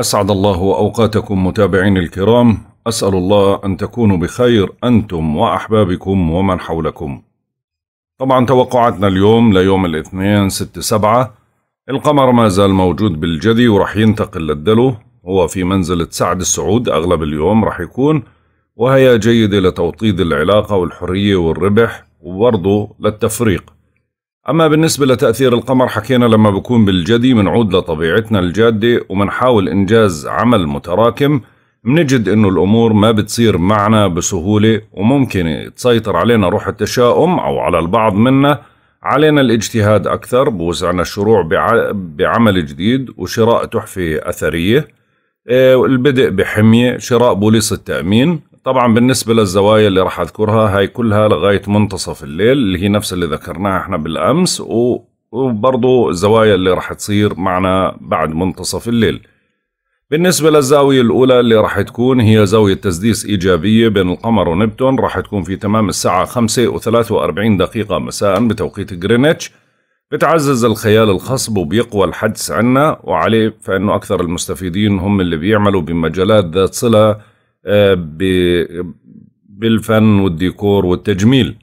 أسعد الله أوقاتكم متابعين الكرام أسأل الله أن تكونوا بخير أنتم وأحبابكم ومن حولكم طبعا توقعاتنا اليوم ليوم الاثنين 6 7 القمر ما زال موجود بالجدي ورح ينتقل للدلو هو في منزلة سعد السعود أغلب اليوم رح يكون وهي جيدة لتوطيد العلاقة والحرية والربح وبرضه للتفريق أما بالنسبة لتأثير القمر حكينا لما بكون بالجدي بنعود لطبيعتنا الجادة وبنحاول إنجاز عمل متراكم بنجد إنه الأمور ما بتصير معنا بسهولة وممكن تسيطر علينا روح التشاؤم أو على البعض منا علينا الاجتهاد أكثر بوسعنا الشروع بعمل جديد وشراء تحفة أثرية آه، البدء بحمية شراء بوليص التأمين طبعا بالنسبة للزوايا اللي راح أذكرها هاي كلها لغاية منتصف الليل اللي هي نفس اللي ذكرناها احنا بالأمس وبرضو الزوايا اللي راح تصير معنا بعد منتصف الليل بالنسبة للزاوية الأولى اللي راح تكون هي زاوية تسديس إيجابية بين القمر ونبتون راح تكون في تمام الساعة 5 و43 دقيقة مساء بتوقيت جرينتش بتعزز الخيال الخصب وبيقوى الحدس عنا وعليه فإنه أكثر المستفيدين هم اللي بيعملوا بمجالات ذات صلة آه، بالفن والديكور والتجميل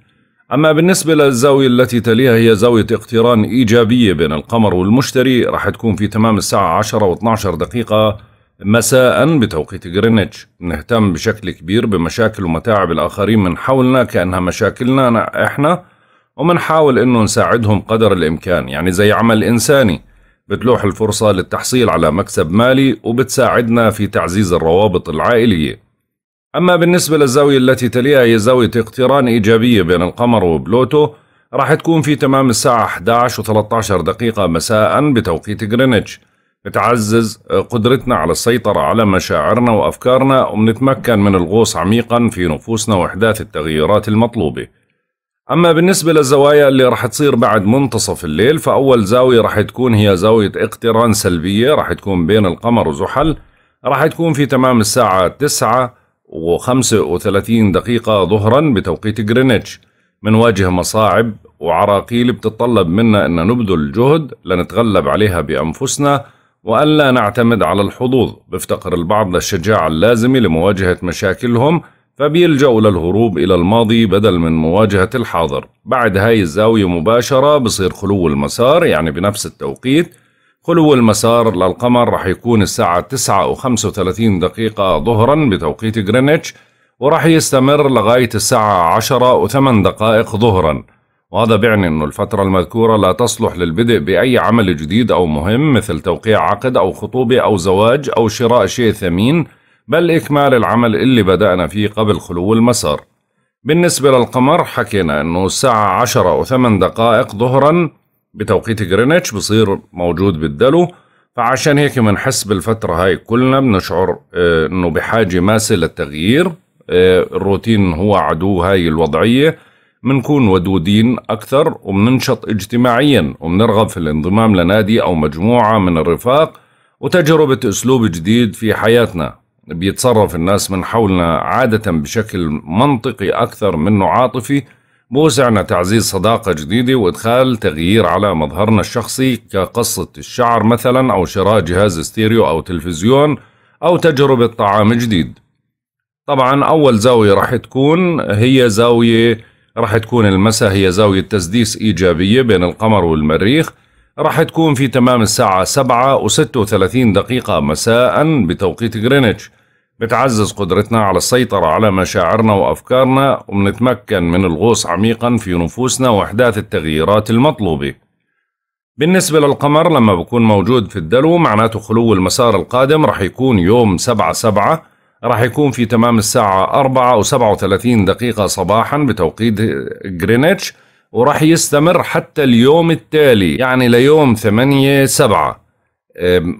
أما بالنسبة للزاوية التي تليها هي زاوية اقتران إيجابية بين القمر والمشتري راح تكون في تمام الساعة 10 و12 دقيقة مساء بتوقيت غرينتش نهتم بشكل كبير بمشاكل ومتاعب الآخرين من حولنا كأنها مشاكلنا إحنا ومنحاول إنه نساعدهم قدر الإمكان يعني زي عمل إنساني بتلوح الفرصة للتحصيل على مكسب مالي وبتساعدنا في تعزيز الروابط العائلية أما بالنسبة للزاوية التي تليها هي زاوية اقتران إيجابية بين القمر وبلوتو راح تكون في تمام الساعة 11 و13 دقيقة مساء بتوقيت غرينتش بتعزز قدرتنا على السيطرة على مشاعرنا وأفكارنا وبنتمكن من الغوص عميقا في نفوسنا وإحداث التغييرات المطلوبة أما بالنسبة للزوايا اللي راح تصير بعد منتصف الليل فأول زاوية راح تكون هي زاوية اقتران سلبية راح تكون بين القمر وزحل راح تكون في تمام الساعة 9 و35 دقيقة ظهرا بتوقيت جرينتش منواجه مصاعب وعراقيل بتتطلب منا أن نبذل جهد لنتغلب عليها بأنفسنا وألا نعتمد على الحظوظ بيفتقر البعض للشجاعة اللازمة لمواجهة مشاكلهم فبيلجأوا للهروب إلى الماضي بدل من مواجهة الحاضر بعد هاي الزاوية مباشرة بصير خلو المسار يعني بنفس التوقيت خلو المسار للقمر راح يكون الساعة 9 و35 دقيقة ظهرا بتوقيت غرينتش وراح يستمر لغاية الساعة 10 و8 دقائق ظهرا وهذا بيعني أنه الفترة المذكورة لا تصلح للبدء بأي عمل جديد أو مهم مثل توقيع عقد أو خطوبة أو زواج أو شراء شيء ثمين بل إكمال العمل اللي بدأنا فيه قبل خلو المسار بالنسبة للقمر حكينا أنه الساعة 10 و8 دقائق ظهراً بتوقيت جرينتش بصير موجود بالدلو فعشان هيك بنحس بالفترة هاي كلنا بنشعر آه، انه بحاجة ماسة للتغيير آه، الروتين هو عدو هاي الوضعية بنكون ودودين أكثر وبننشط اجتماعيا وبنرغب في الانضمام لنادي أو مجموعة من الرفاق وتجربة أسلوب جديد في حياتنا بيتصرف الناس من حولنا عادة بشكل منطقي أكثر منه عاطفي بوسعنا تعزيز صداقة جديدة وإدخال تغيير على مظهرنا الشخصي كقصة الشعر مثلا أو شراء جهاز ستيريو أو تلفزيون أو تجربة طعام جديد طبعا أول زاوية راح تكون هي زاوية راح تكون المساء هي زاوية تسديس إيجابية بين القمر والمريخ راح تكون في تمام الساعة 7 و36 دقيقة مساء بتوقيت غرينتش بتعزز قدرتنا على السيطرة على مشاعرنا وأفكارنا وبنتمكن من الغوص عميقا في نفوسنا وإحداث التغييرات المطلوبة بالنسبة للقمر لما بكون موجود في الدلو معناته خلو المسار القادم رح يكون يوم سبعة سبعة رح يكون في تمام الساعة أربعة وسبعة وثلاثين دقيقة صباحا بتوقيت جرينتش ورح يستمر حتى اليوم التالي يعني ليوم ثمانية سبعة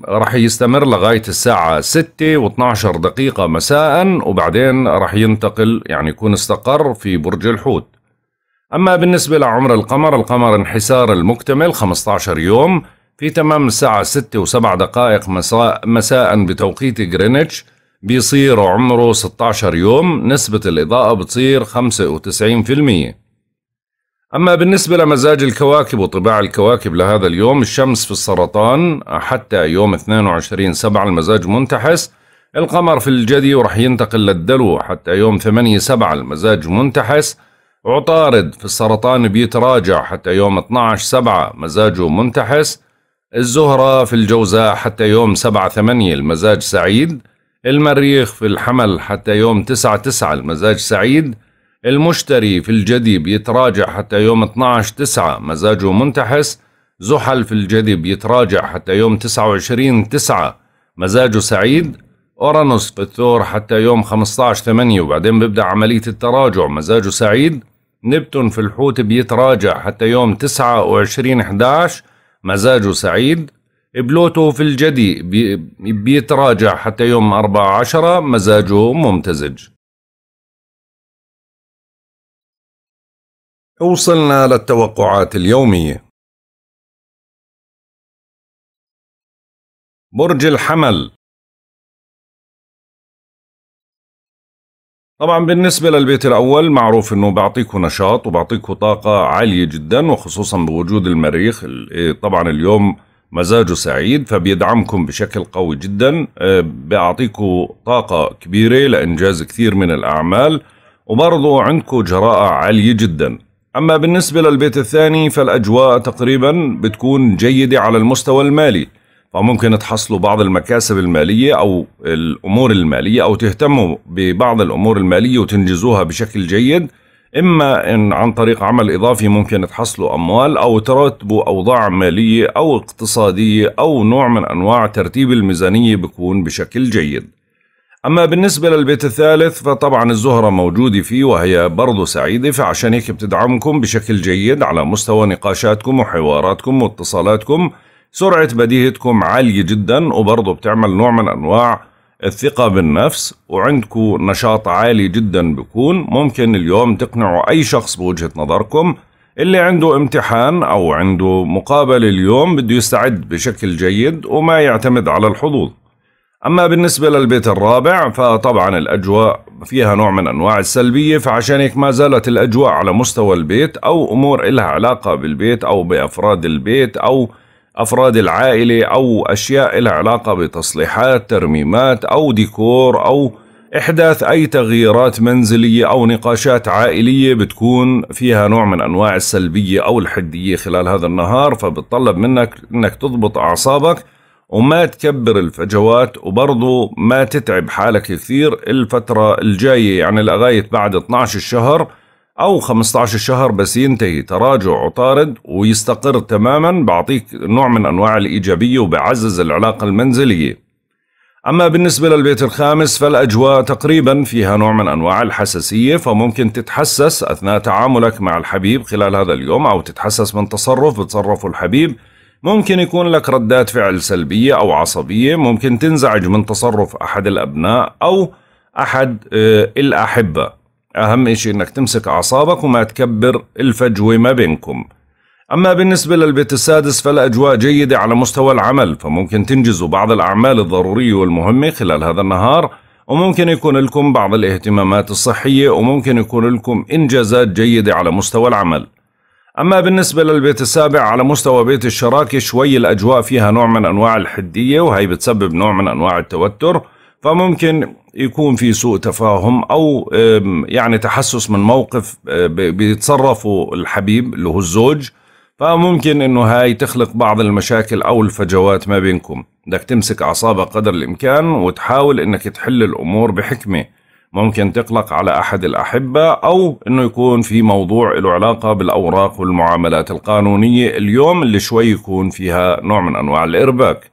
راح يستمر لغاية الساعة 6 و12 دقيقة مساء وبعدين راح ينتقل يعني يكون استقر في برج الحوت أما بالنسبة لعمر القمر القمر انحسار المكتمل 15 يوم في تمام الساعة 6 و7 دقائق مساء, مساء بتوقيت غرينتش بيصير عمره 16 يوم نسبة الإضاءة بتصير 95% أما بالنسبة لمزاج الكواكب وطباع الكواكب لهذا اليوم الشمس في السرطان حتى يوم 22 سبعة المزاج منتحس القمر في الجدي ورح ينتقل للدلو حتى يوم 8 سبعة المزاج منتحس عطارد في السرطان بيتراجع حتى يوم 12 سبعة مزاجه منتحس الزهرة في الجوزاء حتى يوم 7 8 المزاج سعيد المريخ في الحمل حتى يوم 9 9 المزاج سعيد المشتري في الجدي بيتراجع حتى يوم 12 9 مزاجه منتحس زحل في الجدي بيتراجع حتى يوم 29 9 مزاجه سعيد أورانوس في الثور حتى يوم 15 8 وبعدين بيبدأ عملية التراجع مزاجه سعيد نبتون في الحوت بيتراجع حتى يوم 29 11 مزاجه سعيد بلوتو في الجدي بيتراجع حتى يوم 14 مزاجه ممتزج وصلنا للتوقعات اليومية برج الحمل طبعا بالنسبة للبيت الأول معروف أنه بعطيكوا نشاط وبعطيكوا طاقة عالية جدا وخصوصا بوجود المريخ إيه، طبعا اليوم مزاجه سعيد فبيدعمكم بشكل قوي جدا آه، بيعطيكوا طاقة كبيرة لإنجاز كثير من الأعمال وبرضو عندكم جراءة عالية جدا أما بالنسبة للبيت الثاني فالأجواء تقريبا بتكون جيدة على المستوى المالي فممكن تحصلوا بعض المكاسب المالية أو الأمور المالية أو تهتموا ببعض الأمور المالية وتنجزوها بشكل جيد إما إن عن طريق عمل إضافي ممكن تحصلوا أموال أو ترتبوا أوضاع مالية أو اقتصادية أو نوع من أنواع ترتيب الميزانية بكون بشكل جيد أما بالنسبة للبيت الثالث فطبعا الزهرة موجودة فيه وهي برضه سعيدة فعشان هيك بتدعمكم بشكل جيد على مستوى نقاشاتكم وحواراتكم واتصالاتكم سرعة بديهتكم عالية جدا وبرضه بتعمل نوع من أنواع الثقة بالنفس وعندكم نشاط عالي جدا بكون ممكن اليوم تقنعوا أي شخص بوجهة نظركم اللي عنده امتحان أو عنده مقابلة اليوم بده يستعد بشكل جيد وما يعتمد على الحظوظ أما بالنسبة للبيت الرابع فطبعا الأجواء فيها نوع من أنواع السلبية فعشان هيك ما زالت الأجواء على مستوى البيت أو أمور إلها علاقة بالبيت أو بأفراد البيت أو أفراد العائلة أو أشياء إلها علاقة بتصليحات ترميمات أو ديكور أو إحداث أي تغييرات منزلية أو نقاشات عائلية بتكون فيها نوع من أنواع السلبية أو الحدية خلال هذا النهار فبتطلب منك أنك تضبط أعصابك وما تكبر الفجوات وبرضه ما تتعب حالك كثير الفترة الجاية يعني لغاية بعد 12 شهر أو 15 شهر بس ينتهي تراجع عطارد ويستقر تماما بعطيك نوع من أنواع الإيجابية وبعزز العلاقة المنزلية أما بالنسبة للبيت الخامس فالأجواء تقريبا فيها نوع من أنواع الحساسية فممكن تتحسس أثناء تعاملك مع الحبيب خلال هذا اليوم أو تتحسس من تصرف بتصرفه الحبيب ممكن يكون لك ردات فعل سلبية أو عصبية ممكن تنزعج من تصرف أحد الأبناء أو أحد آه، الأحبة أهم شيء أنك تمسك أعصابك وما تكبر الفجوة ما بينكم أما بالنسبة للبيت السادس فالأجواء جيدة على مستوى العمل فممكن تنجزوا بعض الأعمال الضرورية والمهمة خلال هذا النهار وممكن يكون لكم بعض الاهتمامات الصحية وممكن يكون لكم إنجازات جيدة على مستوى العمل أما بالنسبة للبيت السابع على مستوى بيت الشراكة شوي الأجواء فيها نوع من أنواع الحدية وهي بتسبب نوع من أنواع التوتر فممكن يكون في سوء تفاهم أو يعني تحسس من موقف آه، بيتصرفوا الحبيب اللي هو الزوج فممكن انه هاي تخلق بعض المشاكل او الفجوات ما بينكم بدك تمسك اعصابك قدر الامكان وتحاول انك تحل الامور بحكمه ممكن تقلق على أحد الأحبة أو أنه يكون في موضوع له علاقة بالأوراق والمعاملات القانونية اليوم اللي شوي يكون فيها نوع من أنواع الإرباك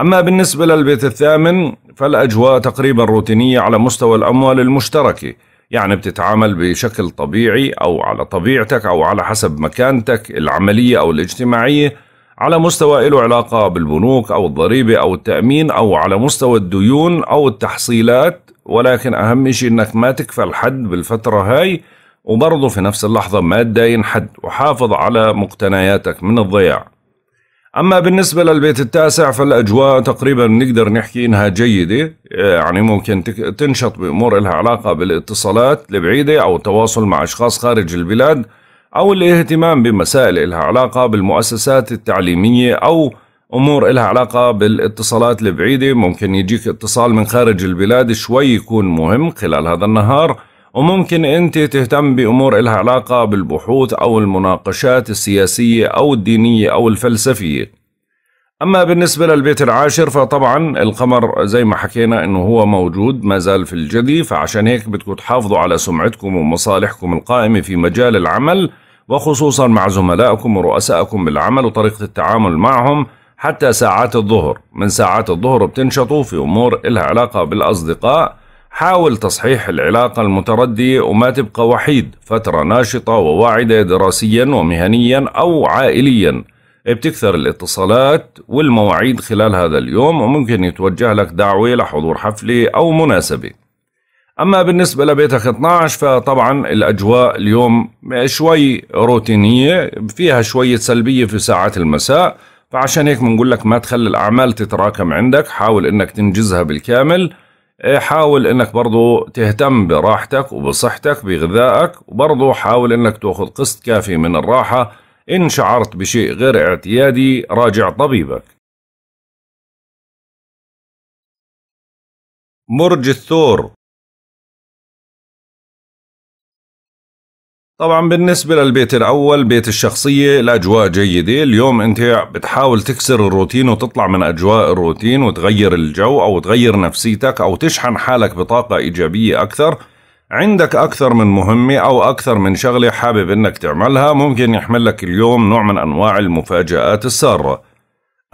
أما بالنسبة للبيت الثامن فالأجواء تقريبا روتينية على مستوى الأموال المشتركة يعني بتتعامل بشكل طبيعي أو على طبيعتك أو على حسب مكانتك العملية أو الاجتماعية على مستوى له علاقة بالبنوك أو الضريبة أو التأمين أو على مستوى الديون أو التحصيلات ولكن أهم شيء إنك ما تكفل حد بالفترة هاي وبرضه في نفس اللحظة ما تداين حد وحافظ على مقتنياتك من الضياع أما بالنسبة للبيت التاسع فالأجواء تقريبا نقدر نحكي إنها جيدة آه، يعني ممكن تنشط بأمور لها علاقة بالاتصالات البعيدة أو التواصل مع أشخاص خارج البلاد أو الاهتمام بمسائل لها علاقة بالمؤسسات التعليمية أو امور لها علاقه بالاتصالات البعيده ممكن يجيك اتصال من خارج البلاد شوي يكون مهم خلال هذا النهار وممكن انت تهتم بامور لها علاقه بالبحوث او المناقشات السياسيه او الدينيه او الفلسفيه اما بالنسبه للبيت العاشر فطبعا القمر زي ما حكينا انه هو موجود ما زال في الجدي فعشان هيك بدكم تحافظوا على سمعتكم ومصالحكم القائمه في مجال العمل وخصوصا مع زملائكم ورؤسائكم بالعمل وطريقه التعامل معهم حتى ساعات الظهر من ساعات الظهر بتنشطوا في أمور إلها علاقة بالأصدقاء حاول تصحيح العلاقة المتردية وما تبقى وحيد فترة ناشطة وواعدة دراسيا ومهنيا أو عائليا بتكثر الاتصالات والمواعيد خلال هذا اليوم وممكن يتوجه لك دعوة لحضور حفلة أو مناسبة أما بالنسبة لبيتك 12 فطبعا الأجواء اليوم شوي روتينية فيها شوية سلبية في ساعات المساء فعشان هيك بنقول لك ما تخلي الاعمال تتراكم عندك حاول انك تنجزها بالكامل إيه، حاول انك برضو تهتم براحتك وبصحتك بغذائك وبرضو حاول انك تاخذ قسط كافي من الراحة ان شعرت بشيء غير اعتيادي راجع طبيبك برج الثور طبعا بالنسبة للبيت الأول بيت الشخصية الأجواء جيدة اليوم أنت بتحاول تكسر الروتين وتطلع من أجواء الروتين وتغير الجو أو تغير نفسيتك أو تشحن حالك بطاقة إيجابية أكثر عندك أكثر من مهمة أو أكثر من شغلة حابب أنك تعملها ممكن يحمل لك اليوم نوع من أنواع المفاجآت السارة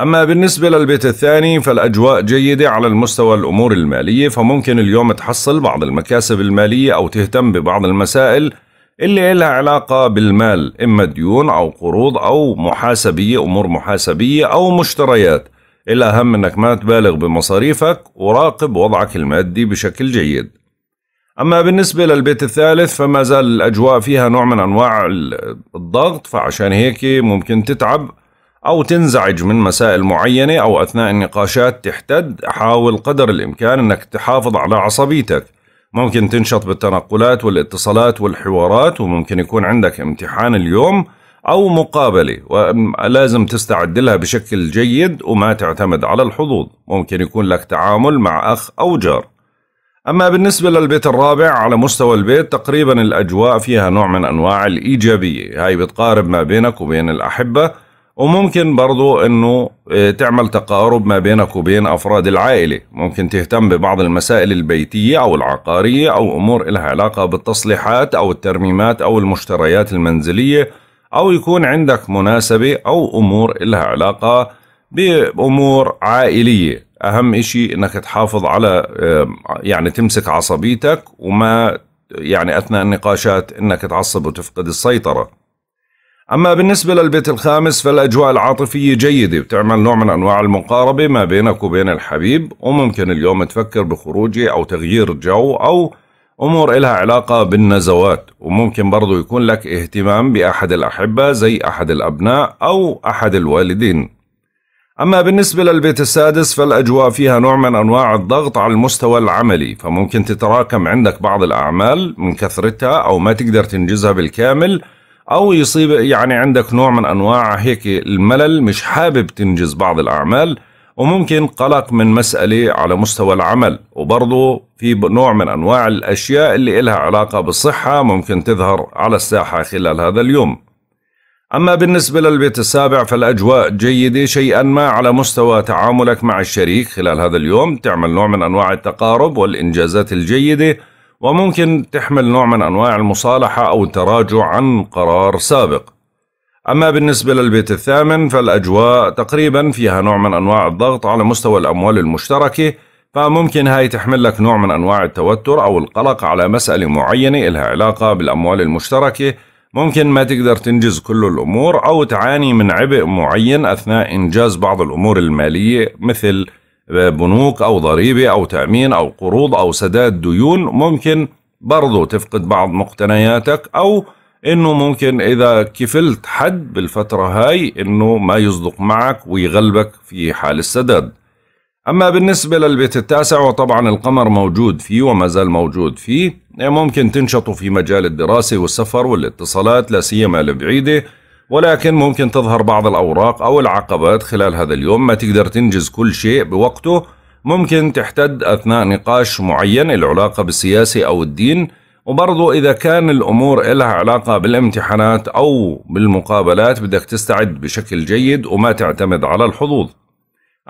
أما بالنسبة للبيت الثاني فالأجواء جيدة على المستوى الأمور المالية فممكن اليوم تحصل بعض المكاسب المالية أو تهتم ببعض المسائل اللي لها علاقة بالمال إما ديون أو قروض أو محاسبية أمور محاسبية أو مشتريات الأهم أنك ما تبالغ بمصاريفك وراقب وضعك المادي بشكل جيد أما بالنسبة للبيت الثالث فما زال الأجواء فيها نوع من أنواع الضغط فعشان هيك ممكن تتعب أو تنزعج من مسائل معينة أو أثناء النقاشات تحتد حاول قدر الإمكان أنك تحافظ على عصبيتك ممكن تنشط بالتنقلات والاتصالات والحوارات وممكن يكون عندك امتحان اليوم أو مقابلة ولازم تستعد لها بشكل جيد وما تعتمد على الحظوظ ممكن يكون لك تعامل مع أخ أو جار أما بالنسبة للبيت الرابع على مستوى البيت تقريبا الأجواء فيها نوع من أنواع الإيجابية هاي بتقارب ما بينك وبين الأحبة وممكن برضو انه آه، تعمل تقارب ما بينك وبين افراد العائلة ممكن تهتم ببعض المسائل البيتية او العقارية او امور لها علاقة بالتصليحات او الترميمات او المشتريات المنزلية او يكون عندك مناسبة او امور لها علاقة بامور عائلية اهم اشي انك تحافظ على آه، يعني تمسك عصبيتك وما يعني اثناء النقاشات انك تعصب وتفقد السيطرة أما بالنسبة للبيت الخامس فالأجواء العاطفية جيدة بتعمل نوع من أنواع المقاربة ما بينك وبين الحبيب وممكن اليوم تفكر بخروجي أو تغيير جو أو أمور إلها علاقة بالنزوات وممكن برضو يكون لك اهتمام بأحد الأحبة زي أحد الأبناء أو أحد الوالدين أما بالنسبة للبيت السادس فالأجواء فيها نوع من أنواع الضغط على المستوى العملي فممكن تتراكم عندك بعض الأعمال من كثرتها أو ما تقدر تنجزها بالكامل او يصيب يعني عندك نوع من انواع هيك الملل مش حابب تنجز بعض الاعمال وممكن قلق من مسألة على مستوى العمل وبرضه في نوع من أنواع الأشياء اللي إلها علاقة بالصحة ممكن تظهر على الساحة خلال هذا اليوم أما بالنسبة للبيت السابع فالأجواء جيدة شيئا ما على مستوى تعاملك مع الشريك خلال هذا اليوم تعمل نوع من أنواع التقارب والإنجازات الجيدة وممكن تحمل نوع من أنواع المصالحة أو التراجع عن قرار سابق أما بالنسبة للبيت الثامن فالأجواء تقريبا فيها نوع من أنواع الضغط على مستوى الأموال المشتركة فممكن هاي تحمل لك نوع من أنواع التوتر أو القلق على مسألة معينة إلها علاقة بالأموال المشتركة ممكن ما تقدر تنجز كل الأمور أو تعاني من عبء معين أثناء إنجاز بعض الأمور المالية مثل بنوك أو ضريبة أو تأمين أو قروض أو سداد ديون ممكن برضو تفقد بعض مقتنياتك أو انه ممكن اذا كفلت حد بالفترة هاي انه ما يصدق معك ويغلبك في حال السداد اما بالنسبة للبيت التاسع وطبعا القمر موجود فيه وما زال موجود فيه ممكن تنشطوا في مجال الدراسة والسفر والاتصالات لا سيما البعيدة ولكن ممكن تظهر بعض الأوراق أو العقبات خلال هذا اليوم ما تقدر تنجز كل شيء بوقته ممكن تحتد أثناء نقاش معين له علاقة بالسياسة أو الدين وبرضو إذا كان الأمور لها علاقة بالامتحانات أو بالمقابلات بدك تستعد بشكل جيد وما تعتمد على الحظوظ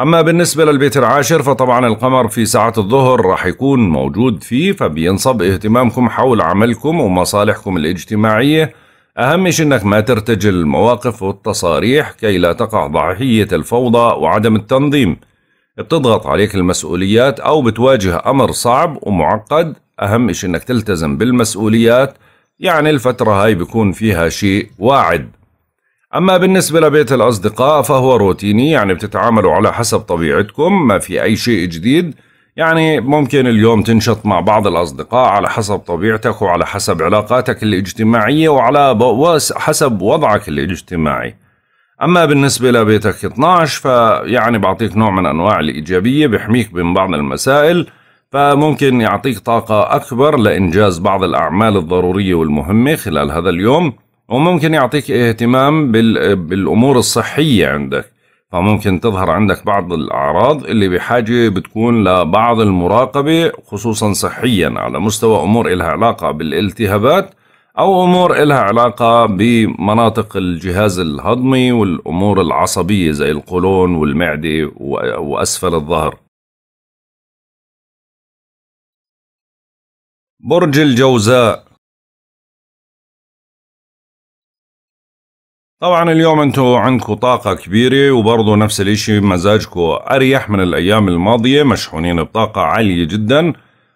أما بالنسبة للبيت العاشر فطبعا القمر في ساعة الظهر راح يكون موجود فيه فبينصب اهتمامكم حول عملكم ومصالحكم الاجتماعية أهم شيء أنك ما ترتجل المواقف والتصاريح كي لا تقع ضحية الفوضى وعدم التنظيم بتضغط عليك المسؤوليات أو بتواجه أمر صعب ومعقد أهم شيء أنك تلتزم بالمسؤوليات يعني الفترة هاي بيكون فيها شيء واعد أما بالنسبة لبيت الأصدقاء فهو روتيني يعني بتتعاملوا على حسب طبيعتكم ما في أي شيء جديد يعني ممكن اليوم تنشط مع بعض الأصدقاء على حسب طبيعتك وعلى حسب علاقاتك الاجتماعية وعلى حسب وضعك الاجتماعي أما بالنسبة لبيتك 12 فيعني بعطيك نوع من أنواع الإيجابية بحميك من بعض المسائل فممكن يعطيك طاقة أكبر لإنجاز بعض الأعمال الضرورية والمهمة خلال هذا اليوم وممكن يعطيك اهتمام بالأمور الصحية عندك فممكن تظهر عندك بعض الأعراض اللي بحاجة بتكون لبعض المراقبة خصوصا صحيا على مستوى أمور إلها علاقة بالالتهابات أو أمور إلها علاقة بمناطق الجهاز الهضمي والأمور العصبية زي القولون والمعدة وأسفل الظهر برج الجوزاء طبعا اليوم انتو عندكم طاقة كبيرة وبرضو نفس الاشي مزاجكو اريح من الايام الماضية مشحونين بطاقة عالية جدا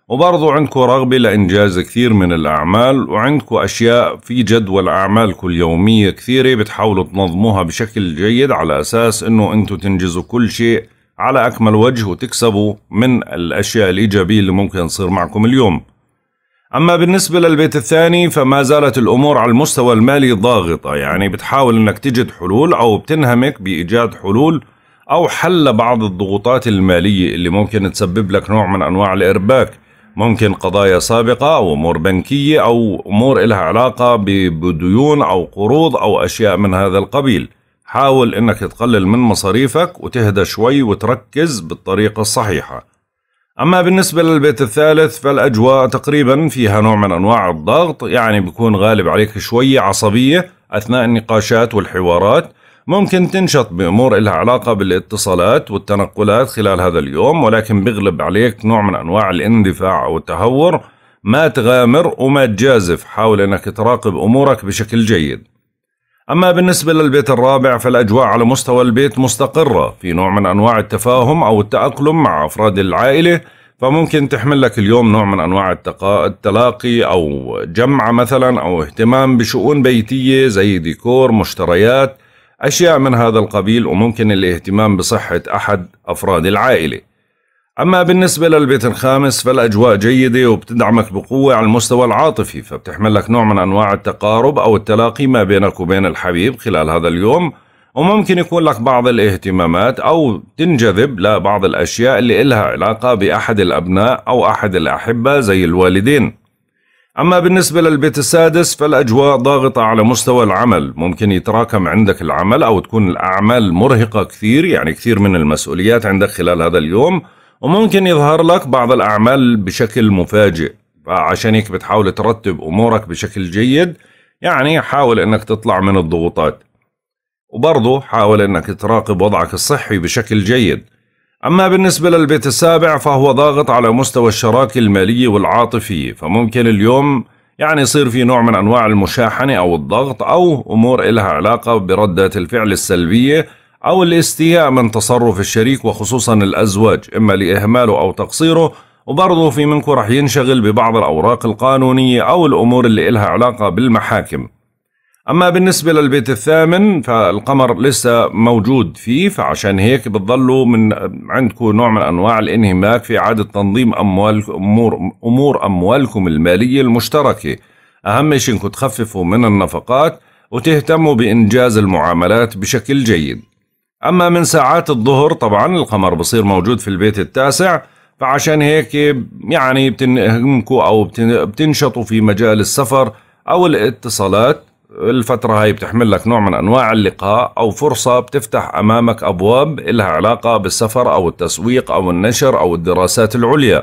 وبرضو عندكم رغبة لانجاز كثير من الاعمال وعندكم اشياء في جدول اعمالكو اليومية كثيرة بتحاولوا تنظموها بشكل جيد على اساس انه انتو تنجزوا كل شيء على اكمل وجه وتكسبوا من الاشياء الايجابية اللي ممكن تصير معكم اليوم أما بالنسبة للبيت الثاني فما زالت الأمور على المستوى المالي ضاغطة يعني بتحاول أنك تجد حلول أو بتنهمك بإيجاد حلول أو حل بعض الضغوطات المالية اللي ممكن تسبب لك نوع من أنواع الإرباك ممكن قضايا سابقة أو أمور بنكية أو أمور إلها علاقة بديون أو قروض أو أشياء من هذا القبيل حاول أنك تقلل من مصاريفك وتهدى شوي وتركز بالطريقة الصحيحة أما بالنسبة للبيت الثالث فالأجواء تقريبا فيها نوع من أنواع الضغط يعني بيكون غالب عليك شوية عصبية أثناء النقاشات والحوارات ممكن تنشط بأمور لها علاقة بالاتصالات والتنقلات خلال هذا اليوم ولكن بيغلب عليك نوع من أنواع الاندفاع أو التهور ما تغامر وما تجازف حاول أنك تراقب أمورك بشكل جيد أما بالنسبة للبيت الرابع فالأجواء على مستوى البيت مستقرة في نوع من أنواع التفاهم أو التأقلم مع أفراد العائلة فممكن تحمل لك اليوم نوع من أنواع التقا... التلاقي أو جمعة مثلا أو اهتمام بشؤون بيتية زي ديكور مشتريات أشياء من هذا القبيل وممكن الاهتمام بصحة أحد أفراد العائلة أما بالنسبة للبيت الخامس فالأجواء جيدة وبتدعمك بقوة على المستوى العاطفي فبتحمل لك نوع من أنواع التقارب أو التلاقي ما بينك وبين الحبيب خلال هذا اليوم وممكن يكون لك بعض الاهتمامات أو تنجذب لبعض الأشياء اللي إلها علاقة بأحد الأبناء أو أحد الأحبة زي الوالدين أما بالنسبة للبيت السادس فالأجواء ضاغطة على مستوى العمل ممكن يتراكم عندك العمل أو تكون الأعمال مرهقة كثير يعني كثير من المسؤوليات عندك خلال هذا اليوم وممكن يظهر لك بعض الأعمال بشكل مفاجئ فعشان هيك بتحاول ترتب أمورك بشكل جيد يعني حاول أنك تطلع من الضغوطات وبرضه حاول أنك تراقب وضعك الصحي بشكل جيد أما بالنسبة للبيت السابع فهو ضاغط على مستوى الشراكة المالية والعاطفية فممكن اليوم يعني يصير في نوع من أنواع المشاحنة أو الضغط أو أمور إلها علاقة بردات الفعل السلبية أو الاستياء من تصرف الشريك وخصوصا الأزواج إما لإهماله أو تقصيره وبرضه في منكم رح ينشغل ببعض الأوراق القانونية أو الأمور اللي إلها علاقة بالمحاكم أما بالنسبة للبيت الثامن فالقمر لسه موجود فيه فعشان هيك بتضلوا من عندكم نوع من أنواع الانهماك في إعادة تنظيم أموال أمور أمور أموالكم المالية المشتركة أهم شيء إنكم تخففوا من النفقات وتهتموا بإنجاز المعاملات بشكل جيد أما من ساعات الظهر طبعا القمر بصير موجود في البيت التاسع فعشان هيك يعني بتنهمكوا أو بتنشطوا في مجال السفر أو الاتصالات الفترة هاي بتحمل لك نوع من أنواع اللقاء أو فرصة بتفتح أمامك أبواب إلها علاقة بالسفر أو التسويق أو النشر أو الدراسات العليا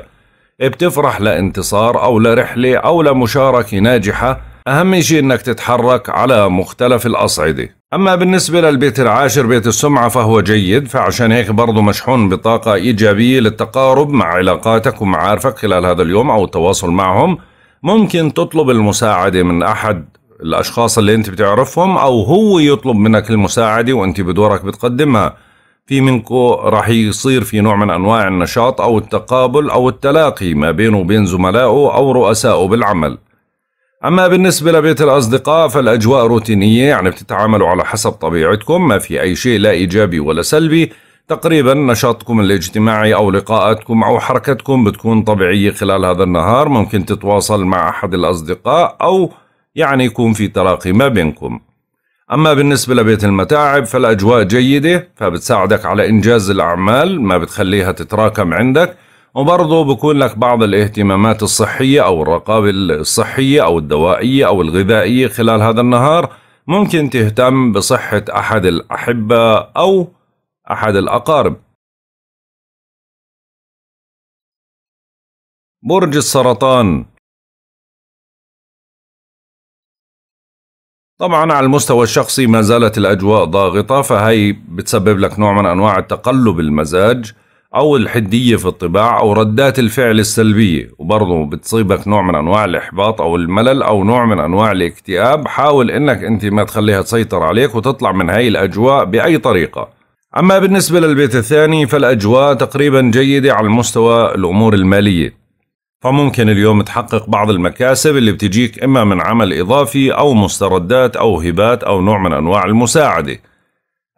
بتفرح لانتصار أو لرحلة أو لمشاركة ناجحة أهم شيء أنك تتحرك على مختلف الأصعدة أما بالنسبة للبيت العاشر بيت السمعة فهو جيد فعشان هيك برضه مشحون بطاقة إيجابية للتقارب مع علاقاتك ومعارفك خلال هذا اليوم أو التواصل معهم ممكن تطلب المساعدة من أحد الأشخاص اللي أنت بتعرفهم أو هو يطلب منك المساعدة وأنت بدورك بتقدمها في منكو راح يصير في نوع من أنواع النشاط أو التقابل أو التلاقي ما بينه وبين زملائه أو رؤسائه بالعمل أما بالنسبة لبيت الأصدقاء فالأجواء روتينية يعني بتتعاملوا على حسب طبيعتكم ما في أي شيء لا إيجابي ولا سلبي تقريبا نشاطكم الاجتماعي أو لقاءاتكم أو حركتكم بتكون طبيعية خلال هذا النهار ممكن تتواصل مع أحد الأصدقاء أو يعني يكون في تراقي ما بينكم أما بالنسبة لبيت المتاعب فالأجواء جيدة فبتساعدك على إنجاز الأعمال ما بتخليها تتراكم عندك وبرضه بكون لك بعض الاهتمامات الصحية أو الرقابة الصحية أو الدوائية أو الغذائية خلال هذا النهار ممكن تهتم بصحة أحد الأحبة أو أحد الأقارب برج السرطان طبعا على المستوى الشخصي ما زالت الأجواء ضاغطة فهي بتسبب لك نوع من أنواع التقلب المزاج أو الحدية في الطباع أو ردات الفعل السلبية وبرضه بتصيبك نوع من أنواع الإحباط أو الملل أو نوع من أنواع الاكتئاب حاول إنك أنت ما تخليها تسيطر عليك وتطلع من هاي الأجواء بأي طريقة أما بالنسبة للبيت الثاني فالأجواء تقريبا جيدة على المستوى الأمور المالية فممكن اليوم تحقق بعض المكاسب اللي بتجيك إما من عمل إضافي أو مستردات أو هبات أو نوع من أنواع المساعدة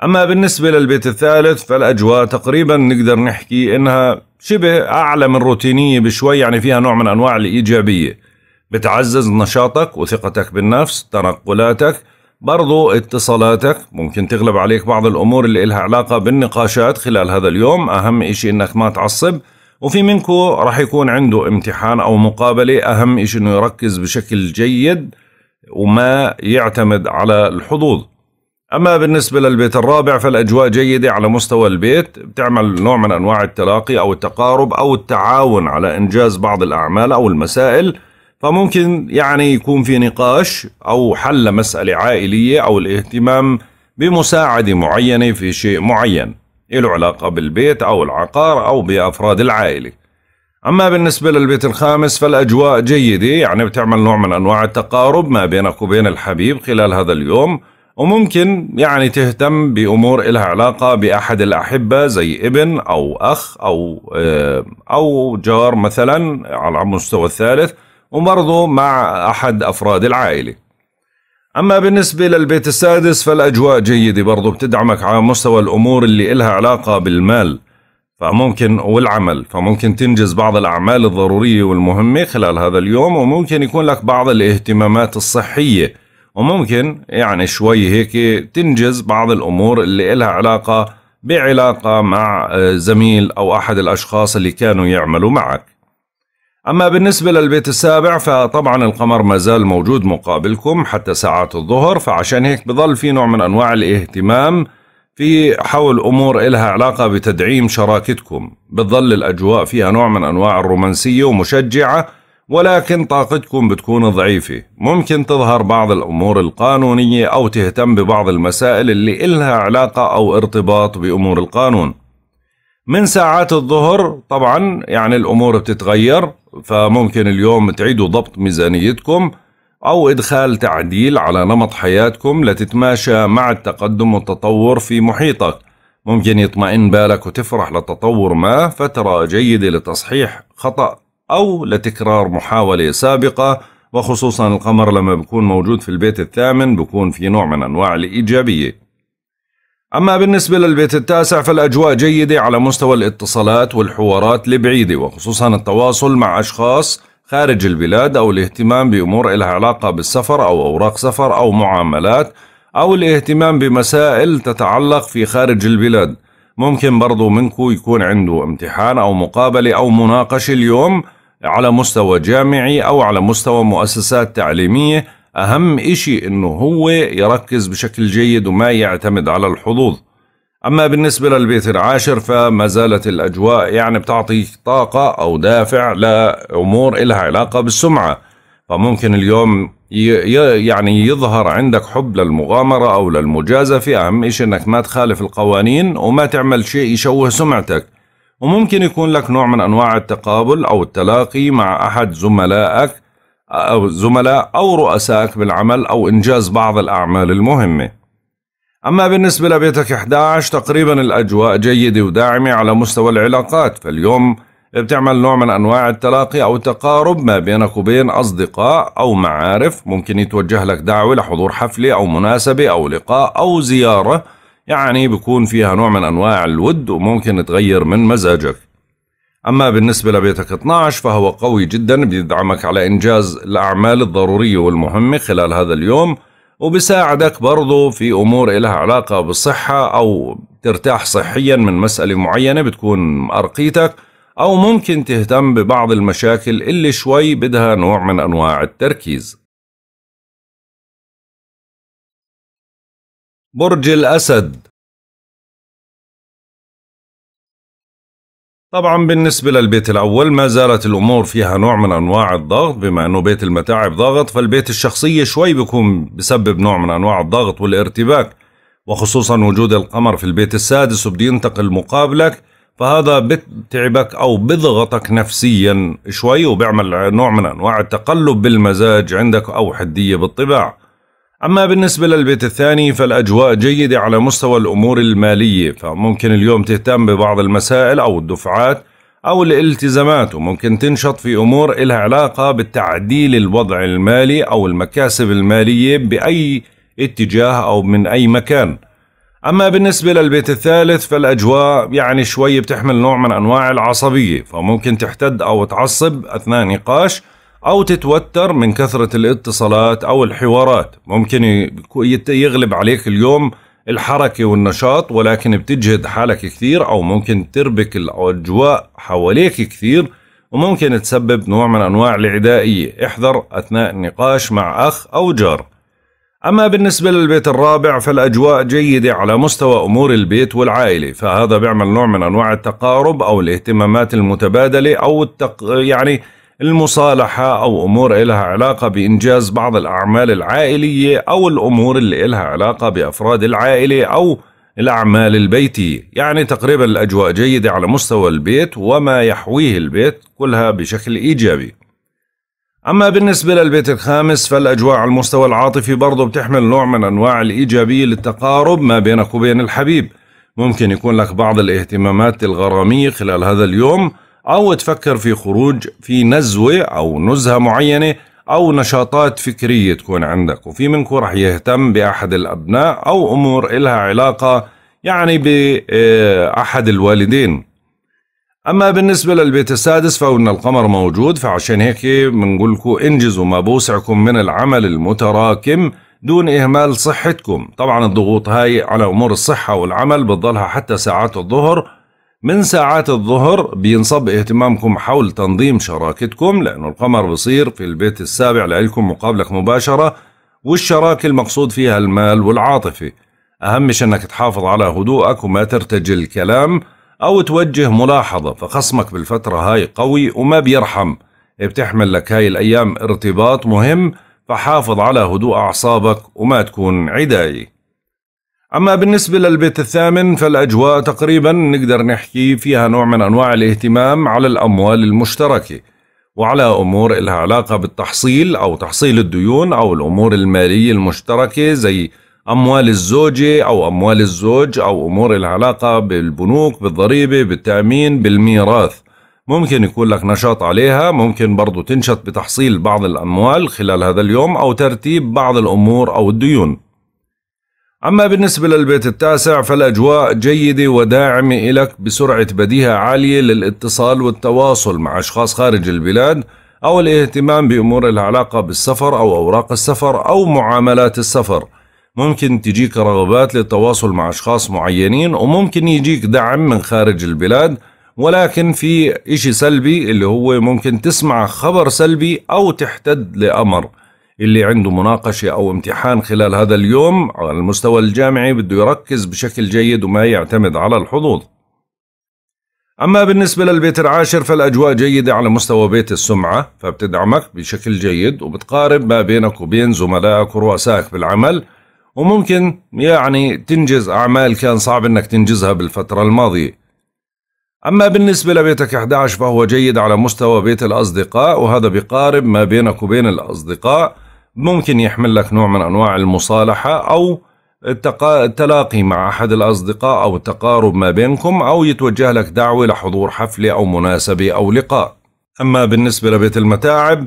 أما بالنسبة للبيت الثالث فالأجواء تقريبا نقدر نحكي إنها شبه أعلى من روتينية بشوي يعني فيها نوع من أنواع الإيجابية بتعزز نشاطك وثقتك بالنفس تنقلاتك برضو اتصالاتك ممكن تغلب عليك بعض الأمور اللي إلها علاقة بالنقاشات خلال هذا اليوم أهم إشي إنك ما تعصب وفي منكو راح يكون عنده امتحان أو مقابلة أهم إشي إنه يركز بشكل جيد وما يعتمد على الحظوظ أما بالنسبة للبيت الرابع فالأجواء جيدة على مستوى البيت بتعمل نوع من أنواع التلاقي أو التقارب أو التعاون على إنجاز بعض الأعمال أو المسائل فممكن يعني يكون في نقاش أو حل مسألة عائلية أو الاهتمام بمساعدة معينة في شيء معين له علاقة بالبيت أو العقار أو بأفراد العائلة أما بالنسبة للبيت الخامس فالأجواء جيدة يعني بتعمل نوع من أنواع التقارب ما بينك وبين الحبيب خلال هذا اليوم وممكن يعني تهتم بأمور إلها علاقة بأحد الأحبة زي ابن أو أخ أو آه، أو جار مثلا على المستوى الثالث وبرضه مع أحد أفراد العائلة أما بالنسبة للبيت السادس فالأجواء جيدة برضه بتدعمك على مستوى الأمور اللي إلها علاقة بالمال فممكن والعمل فممكن تنجز بعض الأعمال الضرورية والمهمة خلال هذا اليوم وممكن يكون لك بعض الاهتمامات الصحية وممكن يعني شوي هيك تنجز بعض الأمور اللي إلها علاقة بعلاقة مع آه، زميل أو أحد الأشخاص اللي كانوا يعملوا معك أما بالنسبة للبيت السابع فطبعا القمر ما زال موجود مقابلكم حتى ساعات الظهر فعشان هيك بضل في نوع من أنواع الاهتمام في حول أمور إلها علاقة بتدعيم شراكتكم بتظل الأجواء فيها نوع من أنواع الرومانسية ومشجعة ولكن طاقتكم بتكون ضعيفة ممكن تظهر بعض الأمور القانونية أو تهتم ببعض المسائل اللي إلها علاقة أو ارتباط بأمور القانون من ساعات الظهر طبعا يعني الأمور بتتغير فممكن اليوم تعيدوا ضبط ميزانيتكم أو إدخال تعديل على نمط حياتكم لتتماشى مع التقدم والتطور في محيطك ممكن يطمئن بالك وتفرح لتطور ما فترة جيدة لتصحيح خطأ أو لتكرار محاولة سابقة وخصوصا القمر لما بيكون موجود في البيت الثامن بيكون في نوع من أنواع الإيجابية أما بالنسبة للبيت التاسع فالأجواء جيدة على مستوى الاتصالات والحوارات البعيدة وخصوصا التواصل مع أشخاص خارج البلاد أو الاهتمام بأمور لها علاقة بالسفر أو أوراق سفر أو معاملات أو الاهتمام بمسائل تتعلق في خارج البلاد ممكن برضو منكو يكون عنده امتحان أو مقابلة أو مناقشة اليوم على مستوى جامعي أو على مستوى مؤسسات تعليمية أهم إشي إنه هو يركز بشكل جيد وما يعتمد على الحظوظ أما بالنسبة للبيت العاشر فما زالت الأجواء يعني بتعطيك طاقة أو دافع لأمور إلها علاقة بالسمعة فممكن اليوم يعني يظهر عندك حب للمغامرة أو للمجازفة أهم إشي أنك ما تخالف القوانين وما تعمل شيء يشوه سمعتك وممكن يكون لك نوع من أنواع التقابل أو التلاقي مع أحد زملائك أو زملاء أو رؤسائك بالعمل أو إنجاز بعض الأعمال المهمة أما بالنسبة لبيتك 11 تقريبا الأجواء جيدة وداعمة على مستوى العلاقات فاليوم بتعمل نوع من أنواع التلاقي أو التقارب ما بينك وبين أصدقاء أو معارف ممكن يتوجه لك دعوة لحضور حفلة أو مناسبة أو لقاء أو زيارة يعني بيكون فيها نوع من أنواع الود وممكن تغير من مزاجك أما بالنسبة لبيتك 12 فهو قوي جدا بيدعمك على إنجاز الأعمال الضرورية والمهمة خلال هذا اليوم وبساعدك برضو في أمور إلها علاقة بالصحة أو ترتاح صحيا من مسألة معينة بتكون أرقيتك أو ممكن تهتم ببعض المشاكل اللي شوي بدها نوع من أنواع التركيز برج الأسد طبعا بالنسبة للبيت الأول ما زالت الأمور فيها نوع من أنواع الضغط بما أنه بيت المتاعب ضغط فالبيت الشخصية شوي بيكون بسبب نوع من أنواع الضغط والارتباك وخصوصا وجود القمر في البيت السادس وبده ينتقل مقابلك فهذا بتعبك أو بضغطك نفسيا شوي وبيعمل نوع من أنواع التقلب بالمزاج عندك أو حدية بالطباع أما بالنسبة للبيت الثاني فالأجواء جيدة على مستوى الأمور المالية فممكن اليوم تهتم ببعض المسائل أو الدفعات أو الالتزامات وممكن تنشط في أمور إلها علاقة بالتعديل الوضع المالي أو المكاسب المالية بأي اتجاه أو من أي مكان أما بالنسبة للبيت الثالث فالأجواء يعني شوي بتحمل نوع من أنواع العصبية فممكن تحتد أو تعصب أثناء نقاش او تتوتر من كثره الاتصالات او الحوارات ممكن يغلب عليك اليوم الحركه والنشاط ولكن بتجهد حالك كثير او ممكن تربك الاجواء حواليك كثير وممكن تسبب نوع من انواع العدائيه احذر اثناء النقاش مع اخ او جار أما بالنسبة للبيت الرابع فالأجواء جيدة على مستوى أمور البيت والعائلة فهذا بيعمل نوع من أنواع التقارب أو الاهتمامات المتبادلة أو التق... يعني المصالحة أو أمور إلها علاقة بإنجاز بعض الأعمال العائلية أو الأمور اللي إلها علاقة بأفراد العائلة أو الأعمال البيتية يعني تقريبا الأجواء جيدة على مستوى البيت وما يحويه البيت كلها بشكل إيجابي أما بالنسبة للبيت الخامس فالأجواء على المستوى العاطفي برضه بتحمل نوع من أنواع الإيجابية للتقارب ما بينك وبين الحبيب ممكن يكون لك بعض الاهتمامات الغرامية خلال هذا اليوم أو تفكر في خروج في نزوة أو نزهة معينة أو نشاطات فكرية تكون عندك وفي منكم رح يهتم بأحد الأبناء أو أمور إلها علاقة يعني بأحد آه، الوالدين أما بالنسبة للبيت السادس أن القمر موجود فعشان هيك بنقول لكم انجزوا ما بوسعكم من العمل المتراكم دون إهمال صحتكم طبعا الضغوط هاي على أمور الصحة والعمل بتضلها حتى ساعات الظهر من ساعات الظهر بينصب اهتمامكم حول تنظيم شراكتكم لأنه القمر بصير في البيت السابع لإلكم مقابلك مباشرة والشراكة المقصود فيها المال والعاطفة أهم شيء أنك تحافظ على هدوءك وما ترتجل الكلام أو توجه ملاحظة فخصمك بالفترة هاي قوي وما بيرحم بتحمل لك هاي الأيام ارتباط مهم فحافظ على هدوء أعصابك وما تكون عدائي أما بالنسبة للبيت الثامن فالأجواء تقريبا نقدر نحكي فيها نوع من أنواع الاهتمام على الأموال المشتركة وعلى أمور إلها علاقة بالتحصيل أو تحصيل الديون أو الأمور المالية المشتركة زي أموال الزوجة أو أموال الزوج أو أمور إلها علاقة بالبنوك بالضريبة بالتأمين بالميراث ممكن يكون لك نشاط عليها ممكن برضو تنشط بتحصيل بعض الأموال خلال هذا اليوم أو ترتيب بعض الأمور أو الديون أما بالنسبة للبيت التاسع فالأجواء جيدة وداعمة إلك بسرعة بديهة عالية للاتصال والتواصل مع أشخاص خارج البلاد أو الاهتمام بأمور العلاقة بالسفر أو أوراق السفر أو معاملات السفر ممكن تجيك رغبات للتواصل مع أشخاص معينين وممكن يجيك دعم من خارج البلاد ولكن في إشي سلبي اللي هو ممكن تسمع خبر سلبي أو تحتد لأمر اللي عنده مناقشة أو امتحان خلال هذا اليوم على المستوى الجامعي بده يركز بشكل جيد وما يعتمد على الحظوظ أما بالنسبة للبيت العاشر فالأجواء جيدة على مستوى بيت السمعة فبتدعمك بشكل جيد وبتقارب ما بينك وبين زملائك ورؤسائك بالعمل وممكن يعني تنجز أعمال كان صعب أنك تنجزها بالفترة الماضية أما بالنسبة لبيتك 11 فهو جيد على مستوى بيت الأصدقاء وهذا بقارب ما بينك وبين الأصدقاء ممكن يحمل لك نوع من أنواع المصالحة أو التلاقي مع أحد الأصدقاء أو التقارب ما بينكم أو يتوجه لك دعوة لحضور حفلة أو مناسبة أو لقاء أما بالنسبة لبيت المتاعب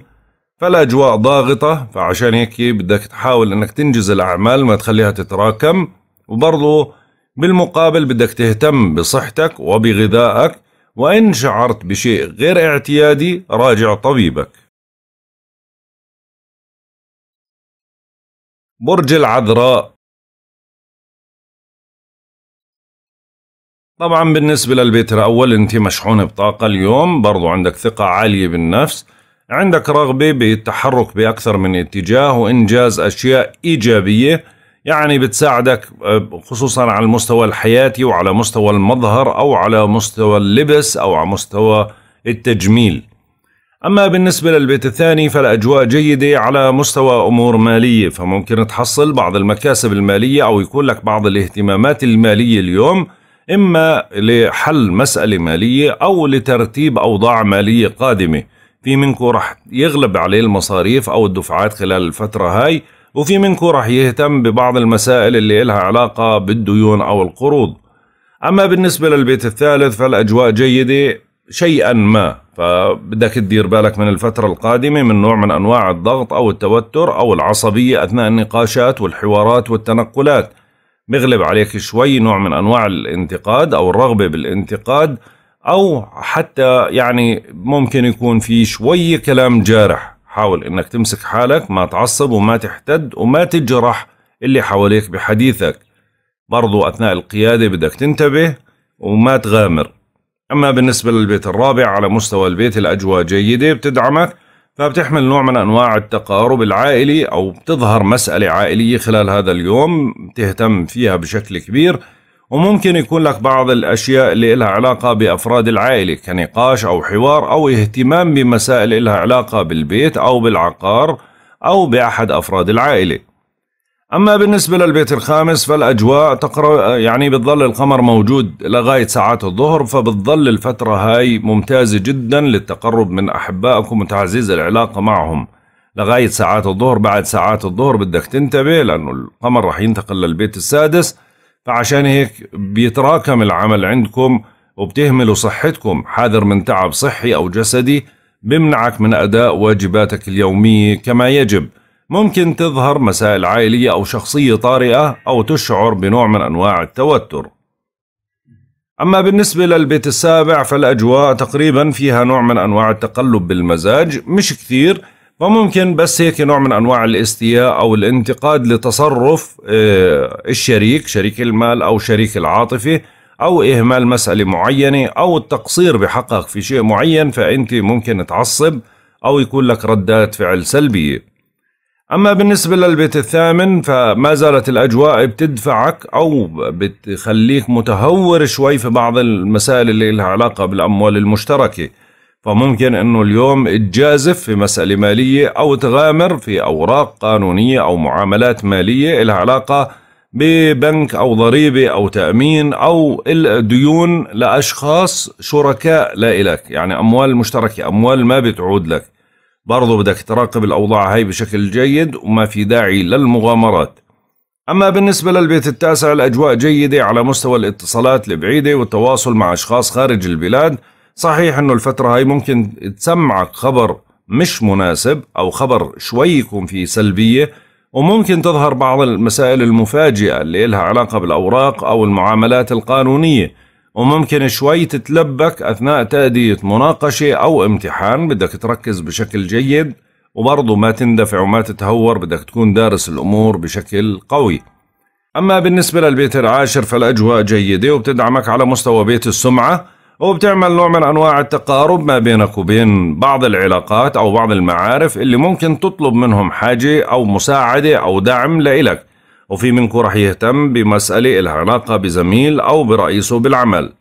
فالأجواء ضاغطة فعشان هيك بدك تحاول أنك تنجز الأعمال ما تخليها تتراكم وبرضه بالمقابل بدك تهتم بصحتك وبغذائك وإن شعرت بشيء غير اعتيادي راجع طبيبك برج العذراء طبعا بالنسبة للبيت الأول أنت مشحون بطاقة اليوم برضو عندك ثقة عالية بالنفس عندك رغبة بالتحرك بأكثر من اتجاه وإنجاز أشياء إيجابية يعني بتساعدك آه، خصوصا على المستوى الحياتي وعلى مستوى المظهر أو على مستوى اللبس أو على مستوى التجميل أما بالنسبة للبيت الثاني فالأجواء جيدة على مستوى أمور مالية فممكن تحصل بعض المكاسب المالية أو يكون لك بعض الاهتمامات المالية اليوم إما لحل مسألة مالية أو لترتيب أوضاع مالية قادمة في منكو رح يغلب عليه المصاريف أو الدفعات خلال الفترة هاي وفي منكو رح يهتم ببعض المسائل اللي إلها علاقة بالديون أو القروض أما بالنسبة للبيت الثالث فالأجواء جيدة شيئا ما فبدك تدير بالك من الفترة القادمة من نوع من أنواع الضغط أو التوتر أو العصبية أثناء النقاشات والحوارات والتنقلات بغلب عليك شوي نوع من أنواع الانتقاد أو الرغبة بالانتقاد أو حتى يعني ممكن يكون في شوي كلام جارح حاول أنك تمسك حالك ما تعصب وما تحتد وما تجرح اللي حواليك بحديثك برضو أثناء القيادة بدك تنتبه وما تغامر أما بالنسبة للبيت الرابع على مستوى البيت الأجواء جيدة بتدعمك فبتحمل نوع من أنواع التقارب العائلي أو بتظهر مسألة عائلية خلال هذا اليوم تهتم فيها بشكل كبير وممكن يكون لك بعض الأشياء اللي إلها علاقة بأفراد العائلة كنقاش أو حوار أو اهتمام بمسائل إلها علاقة بالبيت أو بالعقار أو بأحد أفراد العائلة أما بالنسبة للبيت الخامس فالأجواء تقرأ يعني بتظل القمر موجود لغاية ساعات الظهر فبتظل الفترة هاي ممتازة جدا للتقرب من أحبائكم وتعزيز العلاقة معهم لغاية ساعات الظهر بعد ساعات الظهر بدك تنتبه لأنه القمر رح ينتقل للبيت السادس فعشان هيك بيتراكم العمل عندكم وبتهملوا صحتكم حاذر من تعب صحي أو جسدي بمنعك من أداء واجباتك اليومية كما يجب ممكن تظهر مسائل عائلية أو شخصية طارئة أو تشعر بنوع من أنواع التوتر أما بالنسبة للبيت السابع فالأجواء تقريبا فيها نوع من أنواع التقلب بالمزاج مش كثير فممكن بس هيك نوع من أنواع الاستياء أو الانتقاد لتصرف آه، الشريك شريك المال أو شريك العاطفة أو إهمال مسألة معينة أو التقصير بحقك في شيء معين فأنت ممكن تعصب أو يكون لك ردات فعل سلبية أما بالنسبة للبيت الثامن فما زالت الأجواء بتدفعك أو بتخليك متهور شوي في بعض المسائل اللي لها علاقة بالأموال المشتركة فممكن أنه اليوم تجازف في مسألة مالية أو تغامر في أوراق قانونية أو معاملات مالية لها علاقة ببنك أو ضريبة أو تأمين أو ديون لأشخاص شركاء لا إلك يعني أموال مشتركة أموال ما بتعود لك برضو بدك تراقب الأوضاع هاي بشكل جيد وما في داعي للمغامرات أما بالنسبة للبيت التاسع الأجواء جيدة على مستوى الاتصالات البعيدة والتواصل مع أشخاص خارج البلاد صحيح أنه الفترة هاي ممكن تسمعك خبر مش مناسب أو خبر شوي يكون فيه سلبية وممكن تظهر بعض المسائل المفاجئة اللي لها علاقة بالأوراق أو المعاملات القانونية وممكن شوي تتلبك أثناء تأدية مناقشة أو امتحان بدك تركز بشكل جيد وبرضه ما تندفع وما تتهور بدك تكون دارس الأمور بشكل قوي أما بالنسبة للبيت العاشر فالأجواء جيدة وبتدعمك على مستوى بيت السمعة وبتعمل نوع من أنواع التقارب ما بينك وبين بعض العلاقات أو بعض المعارف اللي ممكن تطلب منهم حاجة أو مساعدة أو دعم لإلك وفي منكم رح يهتم بمسألة إلها علاقة بزميل أو برئيسه بالعمل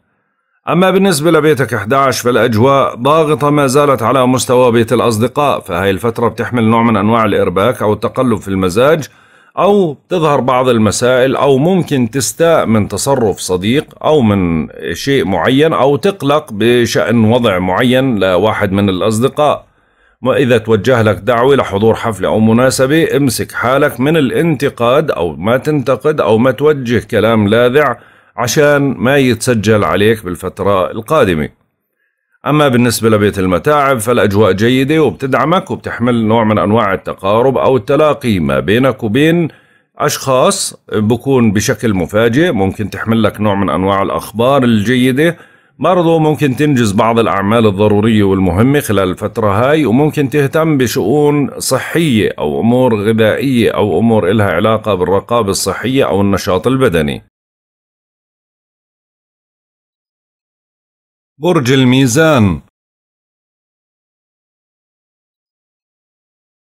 أما بالنسبة لبيتك 11 فالأجواء ضاغطة ما زالت على مستوى بيت الأصدقاء فهي الفترة بتحمل نوع من أنواع الإرباك أو التقلب في المزاج أو تظهر بعض المسائل أو ممكن تستاء من تصرف صديق أو من شيء معين أو تقلق بشأن وضع معين لواحد من الأصدقاء وإذا توجه لك دعوة لحضور حفلة أو مناسبة امسك حالك من الانتقاد أو ما تنتقد أو ما توجه كلام لاذع عشان ما يتسجل عليك بالفترة القادمة أما بالنسبة لبيت المتاعب فالأجواء جيدة وبتدعمك وبتحمل نوع من أنواع التقارب أو التلاقي ما بينك وبين أشخاص بكون بشكل مفاجئ ممكن تحمل لك نوع من أنواع الأخبار الجيدة برضه ممكن تنجز بعض الأعمال الضرورية والمهمة خلال الفترة هاي وممكن تهتم بشؤون صحية أو أمور غذائية أو أمور إلها علاقة بالرقابة الصحية أو النشاط البدني برج الميزان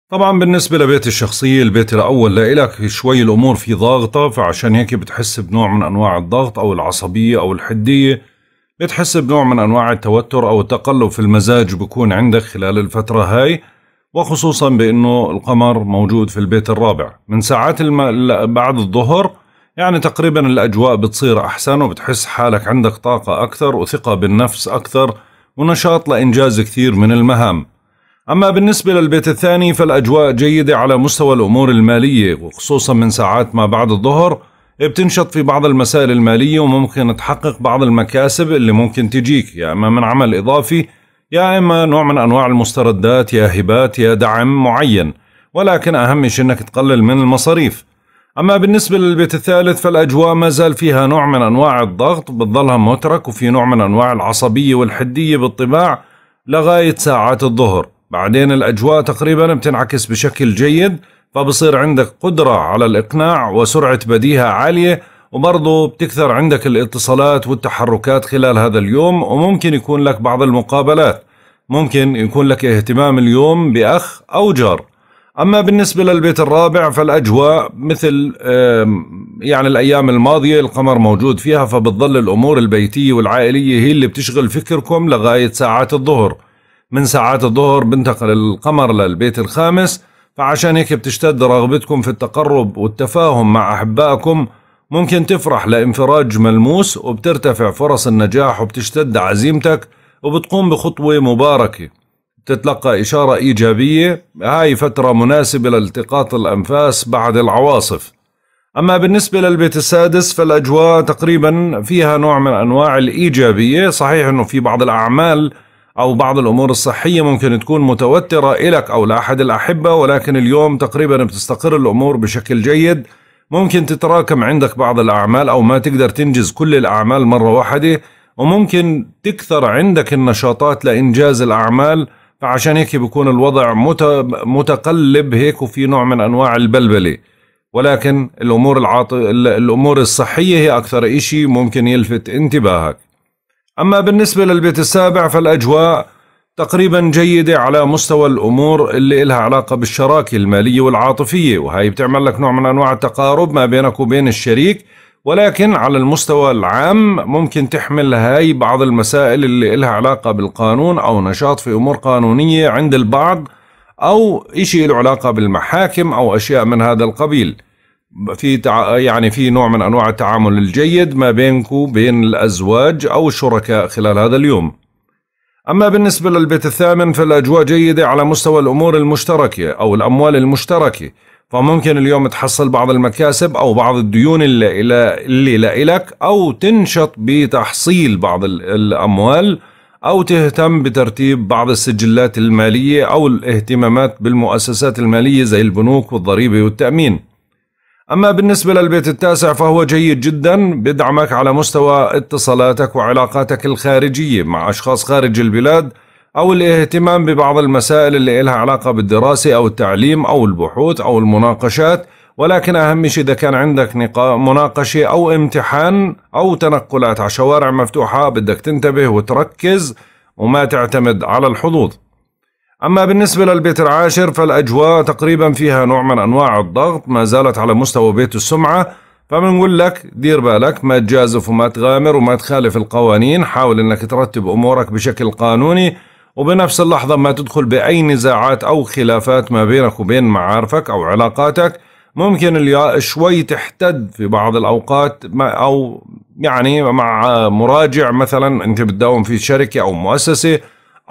طبعا بالنسبة لبيت الشخصية البيت الأول لإلك شوي الأمور في ضاغطة فعشان هيك بتحس بنوع من أنواع الضغط أو العصبية أو الحدية بتحس بنوع من أنواع التوتر أو التقلب في المزاج بكون عندك خلال الفترة هاي وخصوصا بأنه القمر موجود في البيت الرابع من ساعات الم... بعد الظهر يعني تقريبا الأجواء بتصير أحسن وبتحس حالك عندك طاقة أكثر وثقة بالنفس أكثر ونشاط لإنجاز كثير من المهام أما بالنسبة للبيت الثاني فالأجواء جيدة على مستوى الأمور المالية وخصوصا من ساعات ما بعد الظهر بتنشط في بعض المسائل المالية وممكن تحقق بعض المكاسب اللي ممكن تجيك يا إما من عمل إضافي يا إما نوع من أنواع المستردات يا هبات يا دعم معين ولكن أهم شيء أنك تقلل من المصاريف أما بالنسبة للبيت الثالث فالأجواء ما زال فيها نوع من أنواع الضغط بتظلها مترك وفي نوع من أنواع العصبية والحدية بالطباع لغاية ساعات الظهر بعدين الأجواء تقريبا بتنعكس بشكل جيد فبصير عندك قدرة على الإقناع وسرعة بديهة عالية وبرضه بتكثر عندك الاتصالات والتحركات خلال هذا اليوم وممكن يكون لك بعض المقابلات ممكن يكون لك اهتمام اليوم بأخ أو جار أما بالنسبة للبيت الرابع فالأجواء مثل يعني الأيام الماضية القمر موجود فيها فبتظل الأمور البيتية والعائلية هي اللي بتشغل فكركم لغاية ساعات الظهر من ساعات الظهر بنتقل القمر للبيت الخامس فعشان هيك بتشتد رغبتكم في التقرب والتفاهم مع أحبائكم ممكن تفرح لانفراج ملموس وبترتفع فرص النجاح وبتشتد عزيمتك وبتقوم بخطوة مباركة بتتلقى إشارة إيجابية هاي فترة مناسبة لالتقاط الأنفاس بعد العواصف أما بالنسبة للبيت السادس فالأجواء تقريبا فيها نوع من أنواع الإيجابية صحيح أنه في بعض الأعمال أو بعض الأمور الصحية ممكن تكون متوترة إلك أو لأحد الأحبة ولكن اليوم تقريبا بتستقر الأمور بشكل جيد ممكن تتراكم عندك بعض الأعمال أو ما تقدر تنجز كل الأعمال مرة واحدة وممكن تكثر عندك النشاطات لإنجاز الأعمال فعشان هيك بيكون الوضع متقلب هيك وفي نوع من أنواع البلبلة ولكن الأمور العاط... الأمور الصحية هي أكثر إشي ممكن يلفت انتباهك أما بالنسبة للبيت السابع فالأجواء تقريبا جيدة على مستوى الأمور اللي إلها علاقة بالشراكة المالية والعاطفية وهي بتعمل لك نوع من أنواع التقارب ما بينك وبين الشريك ولكن على المستوى العام ممكن تحمل هاي بعض المسائل اللي إلها علاقة بالقانون أو نشاط في أمور قانونية عند البعض أو إشي له علاقة بالمحاكم أو أشياء من هذا القبيل في تع... يعني في نوع من انواع التعامل الجيد ما بينكم وبين الازواج او الشركاء خلال هذا اليوم. اما بالنسبه للبيت الثامن فالاجواء جيده على مستوى الامور المشتركه او الاموال المشتركه، فممكن اليوم تحصل بعض المكاسب او بعض الديون اللي الى اللي او تنشط بتحصيل بعض الاموال او تهتم بترتيب بعض السجلات الماليه او الاهتمامات بالمؤسسات الماليه زي البنوك والضريبه والتامين. أما بالنسبة للبيت التاسع فهو جيد جدا بدعمك على مستوى اتصالاتك وعلاقاتك الخارجية مع أشخاص خارج البلاد أو الاهتمام ببعض المسائل اللي إلها علاقة بالدراسة أو التعليم أو البحوث أو المناقشات ولكن أهم شيء إذا كان عندك مناقشة أو امتحان أو تنقلات على شوارع مفتوحة بدك تنتبه وتركز وما تعتمد على الحظوظ أما بالنسبة للبيت العاشر فالأجواء تقريبا فيها نوع من أنواع الضغط ما زالت على مستوى بيت السمعة فبنقول لك دير بالك ما تجازف وما تغامر وما تخالف القوانين حاول أنك ترتب أمورك بشكل قانوني وبنفس اللحظة ما تدخل بأي نزاعات أو خلافات ما بينك وبين معارفك أو علاقاتك ممكن شوي تحتد في بعض الأوقات أو يعني مع مراجع مثلا أنت بتداوم في شركة أو مؤسسة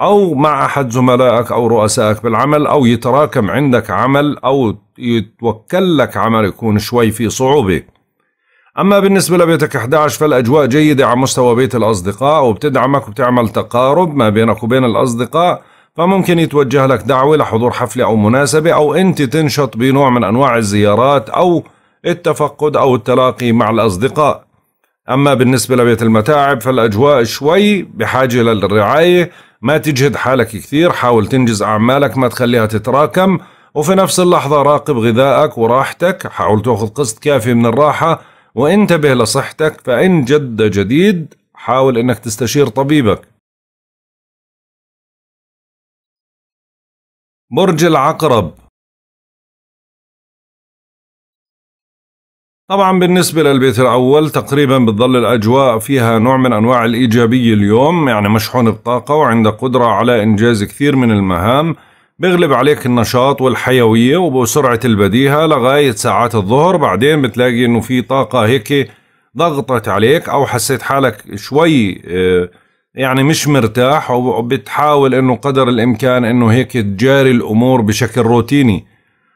أو مع أحد زملائك أو رؤسائك بالعمل أو يتراكم عندك عمل أو يتوكل لك عمل يكون شوي في صعوبة أما بالنسبة لبيتك 11 فالأجواء جيدة على مستوى بيت الأصدقاء وبتدعمك وبتعمل تقارب ما بينك وبين الأصدقاء فممكن يتوجه لك دعوة لحضور حفلة أو مناسبة أو أنت تنشط بنوع من أنواع الزيارات أو التفقد أو التلاقي مع الأصدقاء أما بالنسبة لبيت المتاعب فالأجواء شوي بحاجة للرعاية ما تجهد حالك كثير حاول تنجز أعمالك ما تخليها تتراكم وفي نفس اللحظة راقب غذائك وراحتك حاول تأخذ قسط كافي من الراحة وانتبه لصحتك فإن جد جديد حاول أنك تستشير طبيبك برج العقرب طبعا بالنسبة للبيت الأول تقريبا بتضل الأجواء فيها نوع من أنواع الإيجابية اليوم يعني مشحون بطاقة وعندك قدرة على إنجاز كثير من المهام بغلب عليك النشاط والحيوية وبسرعة البديهة لغاية ساعات الظهر بعدين بتلاقي إنه في طاقة هيك ضغطت عليك أو حسيت حالك شوي آه، يعني مش مرتاح وبتحاول إنه قدر الإمكان إنه هيك تجاري الأمور بشكل روتيني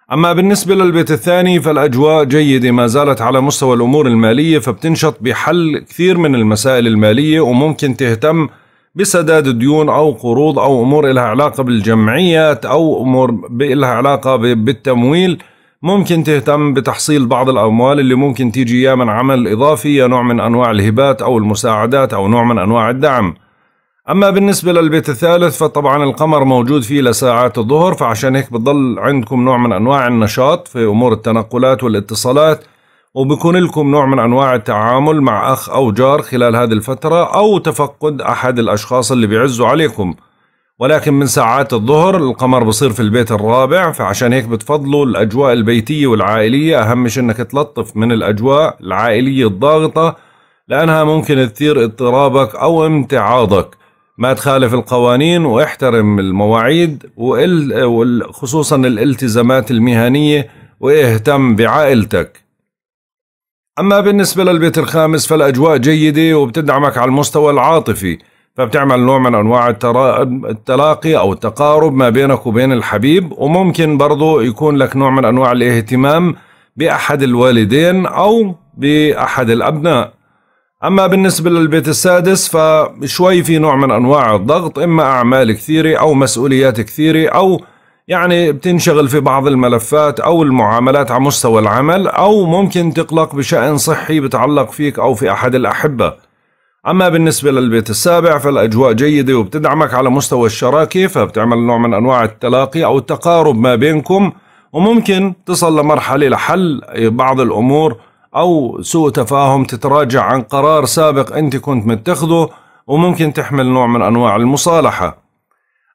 أما بالنسبة للبيت الثاني فالأجواء جيدة ما زالت على مستوى الأمور المالية فبتنشط بحل كثير من المسائل المالية وممكن تهتم بسداد ديون أو قروض أو أمور إلها علاقة بالجمعيات أو أمور إلها علاقة بالتمويل ممكن تهتم بتحصيل بعض الأموال اللي ممكن تيجي يا من عمل إضافي يا نوع من أنواع الهبات أو المساعدات أو نوع من أنواع الدعم أما بالنسبة للبيت الثالث فطبعا القمر موجود فيه لساعات الظهر فعشان هيك بتضل عندكم نوع من أنواع النشاط في أمور التنقلات والاتصالات وبكون لكم نوع من أنواع التعامل مع أخ أو جار خلال هذه الفترة أو تفقد أحد الأشخاص اللي بيعزوا عليكم ولكن من ساعات الظهر القمر بصير في البيت الرابع فعشان هيك بتفضلوا الأجواء البيتية والعائلية أهم شيء أنك تلطف من الأجواء العائلية الضاغطة لأنها ممكن تثير اضطرابك أو امتعاضك ما تخالف القوانين واحترم المواعيد وخصوصا الالتزامات المهنية واهتم بعائلتك أما بالنسبة للبيت الخامس فالأجواء جيدة وبتدعمك على المستوى العاطفي فبتعمل نوع من أنواع التلاقي أو التقارب ما بينك وبين الحبيب وممكن برضو يكون لك نوع من أنواع الاهتمام بأحد الوالدين أو بأحد الأبناء أما بالنسبة للبيت السادس فشوي في نوع من أنواع الضغط إما أعمال كثيرة أو مسؤوليات كثيرة أو يعني بتنشغل في بعض الملفات أو المعاملات على مستوى العمل أو ممكن تقلق بشأن صحي بتعلق فيك أو في أحد الأحبة أما بالنسبة للبيت السابع فالأجواء جيدة وبتدعمك على مستوى الشراكة فبتعمل نوع من أنواع التلاقي أو التقارب ما بينكم وممكن تصل لمرحلة لحل بعض الأمور او سوء تفاهم تتراجع عن قرار سابق انت كنت متخذه وممكن تحمل نوع من انواع المصالحه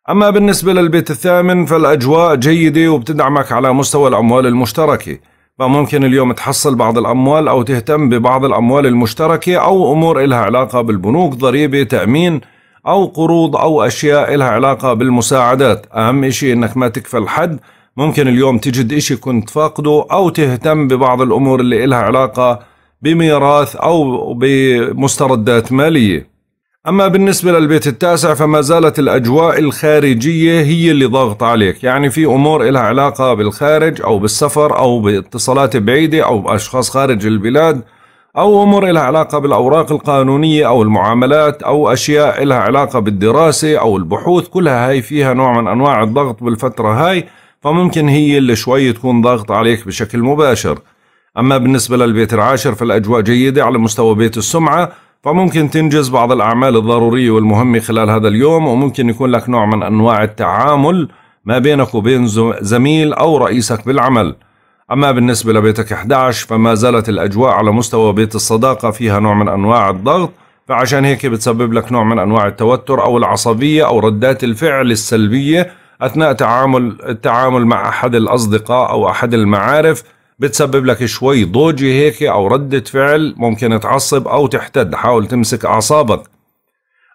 اما بالنسبه للبيت الثامن فالاجواء جيده وبتدعمك على مستوى الاموال المشتركه فممكن اليوم تحصل بعض الاموال او تهتم ببعض الاموال المشتركه او امور إلها علاقه بالبنوك ضريبه تامين او قروض او اشياء إلها علاقه بالمساعدات اهم شيء انك ما تكفل حد ممكن اليوم تجد إشي كنت فاقده أو تهتم ببعض الأمور اللي إلها علاقة بميراث أو بمستردات مالية أما بالنسبة للبيت التاسع فما زالت الأجواء الخارجية هي اللي ضغط عليك يعني في أمور إلها علاقة بالخارج أو بالسفر أو باتصالات بعيدة أو بأشخاص خارج البلاد أو أمور إلها علاقة بالأوراق القانونية أو المعاملات أو أشياء إلها علاقة بالدراسة أو البحوث كلها هاي فيها نوع من أنواع الضغط بالفترة هاي فممكن هي اللي شوي تكون ضاغط عليك بشكل مباشر أما بالنسبة للبيت العاشر فالأجواء جيدة على مستوى بيت السمعة فممكن تنجز بعض الأعمال الضرورية والمهمة خلال هذا اليوم وممكن يكون لك نوع من أنواع التعامل ما بينك وبين زميل أو رئيسك بالعمل أما بالنسبة لبيتك 11 فما زالت الأجواء على مستوى بيت الصداقة فيها نوع من أنواع الضغط فعشان هيك بتسبب لك نوع من أنواع التوتر أو العصبية أو ردات الفعل السلبية اثناء تعامل التعامل مع احد الاصدقاء او احد المعارف بتسبب لك شوي ضوجه هيك او رده فعل ممكن تعصب او تحتد حاول تمسك اعصابك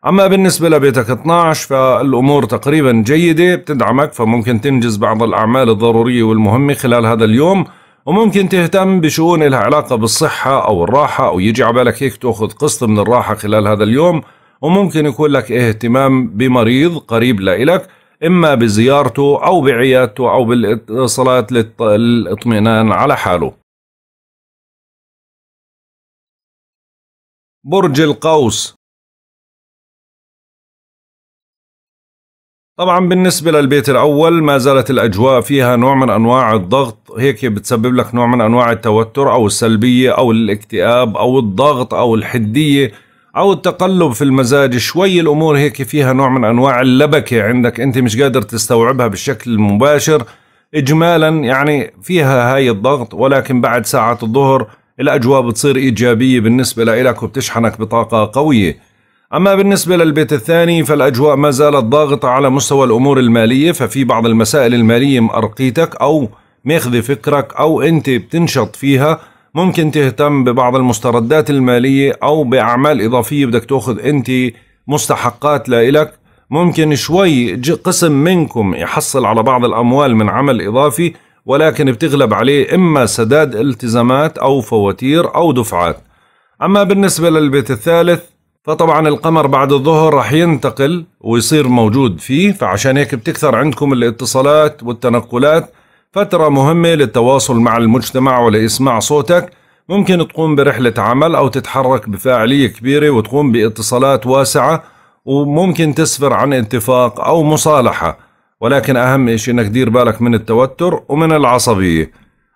اما بالنسبه لبيتك 12 فالامور تقريبا جيده بتدعمك فممكن تنجز بعض الاعمال الضروريه والمهمه خلال هذا اليوم وممكن تهتم بشؤون لها علاقة بالصحة أو الراحة أو يجي على بالك هيك تأخذ قسط من الراحة خلال هذا اليوم وممكن يكون لك اهتمام بمريض قريب لإلك إما بزيارته أو بعيادته أو بالاتصالات للاطمئنان على حاله برج القوس طبعا بالنسبة للبيت الأول ما زالت الأجواء فيها نوع من أنواع الضغط هيك بتسبب لك نوع من أنواع التوتر أو السلبية أو الاكتئاب أو الضغط أو الحدية او التقلب في المزاج شوي الامور هيك فيها نوع من انواع اللبكه عندك انت مش قادر تستوعبها بالشكل المباشر اجمالا يعني فيها هاي الضغط ولكن بعد ساعه الظهر الاجواء بتصير ايجابيه بالنسبه لك وبتشحنك بطاقه قويه اما بالنسبه للبيت الثاني فالاجواء ما زالت ضاغطه على مستوى الامور الماليه ففي بعض المسائل الماليه مأرقيتك او ماخذ فكرك او انت بتنشط فيها ممكن تهتم ببعض المستردات المالية أو بأعمال إضافية بدك تأخذ أنت مستحقات لإلك ممكن شوي قسم منكم يحصل على بعض الأموال من عمل إضافي ولكن بتغلب عليه إما سداد التزامات أو فواتير أو دفعات أما بالنسبة للبيت الثالث فطبعا القمر بعد الظهر رح ينتقل ويصير موجود فيه فعشان هيك بتكثر عندكم الاتصالات والتنقلات فترة مهمة للتواصل مع المجتمع ولإسماع صوتك ممكن تقوم برحلة عمل أو تتحرك بفاعلية كبيرة وتقوم باتصالات واسعة وممكن تسفر عن اتفاق أو مصالحة ولكن أهم شيء أنك دير بالك من التوتر ومن العصبية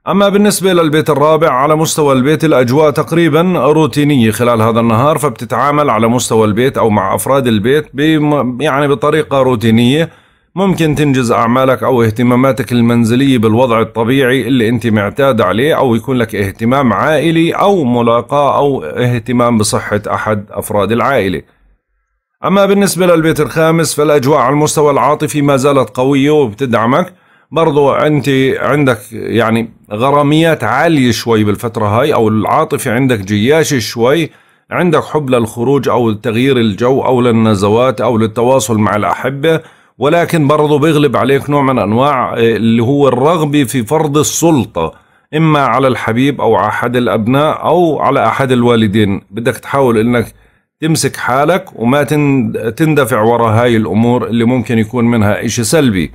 أما بالنسبة للبيت الرابع على مستوى البيت الأجواء تقريبا روتينية خلال هذا النهار فبتتعامل على مستوى البيت أو مع أفراد البيت يعني بطريقة روتينية ممكن تنجز أعمالك أو اهتماماتك المنزلية بالوضع الطبيعي اللي أنت معتاد عليه أو يكون لك اهتمام عائلي أو ملاقاة أو اهتمام بصحة أحد أفراد العائلة أما بالنسبة للبيت الخامس فالأجواء على المستوى العاطفي ما زالت قوية وبتدعمك برضو أنت عندك يعني غراميات عالية شوي بالفترة هاي أو العاطفة عندك جياشة شوي عندك حب للخروج أو لتغيير الجو أو للنزوات أو للتواصل مع الأحبة ولكن برضه بيغلب عليك نوع من انواع آه، اللي هو الرغبه في فرض السلطه اما على الحبيب او على احد الابناء او على احد الوالدين بدك تحاول انك تمسك حالك وما تندفع وراء هاي الامور اللي ممكن يكون منها إشي سلبي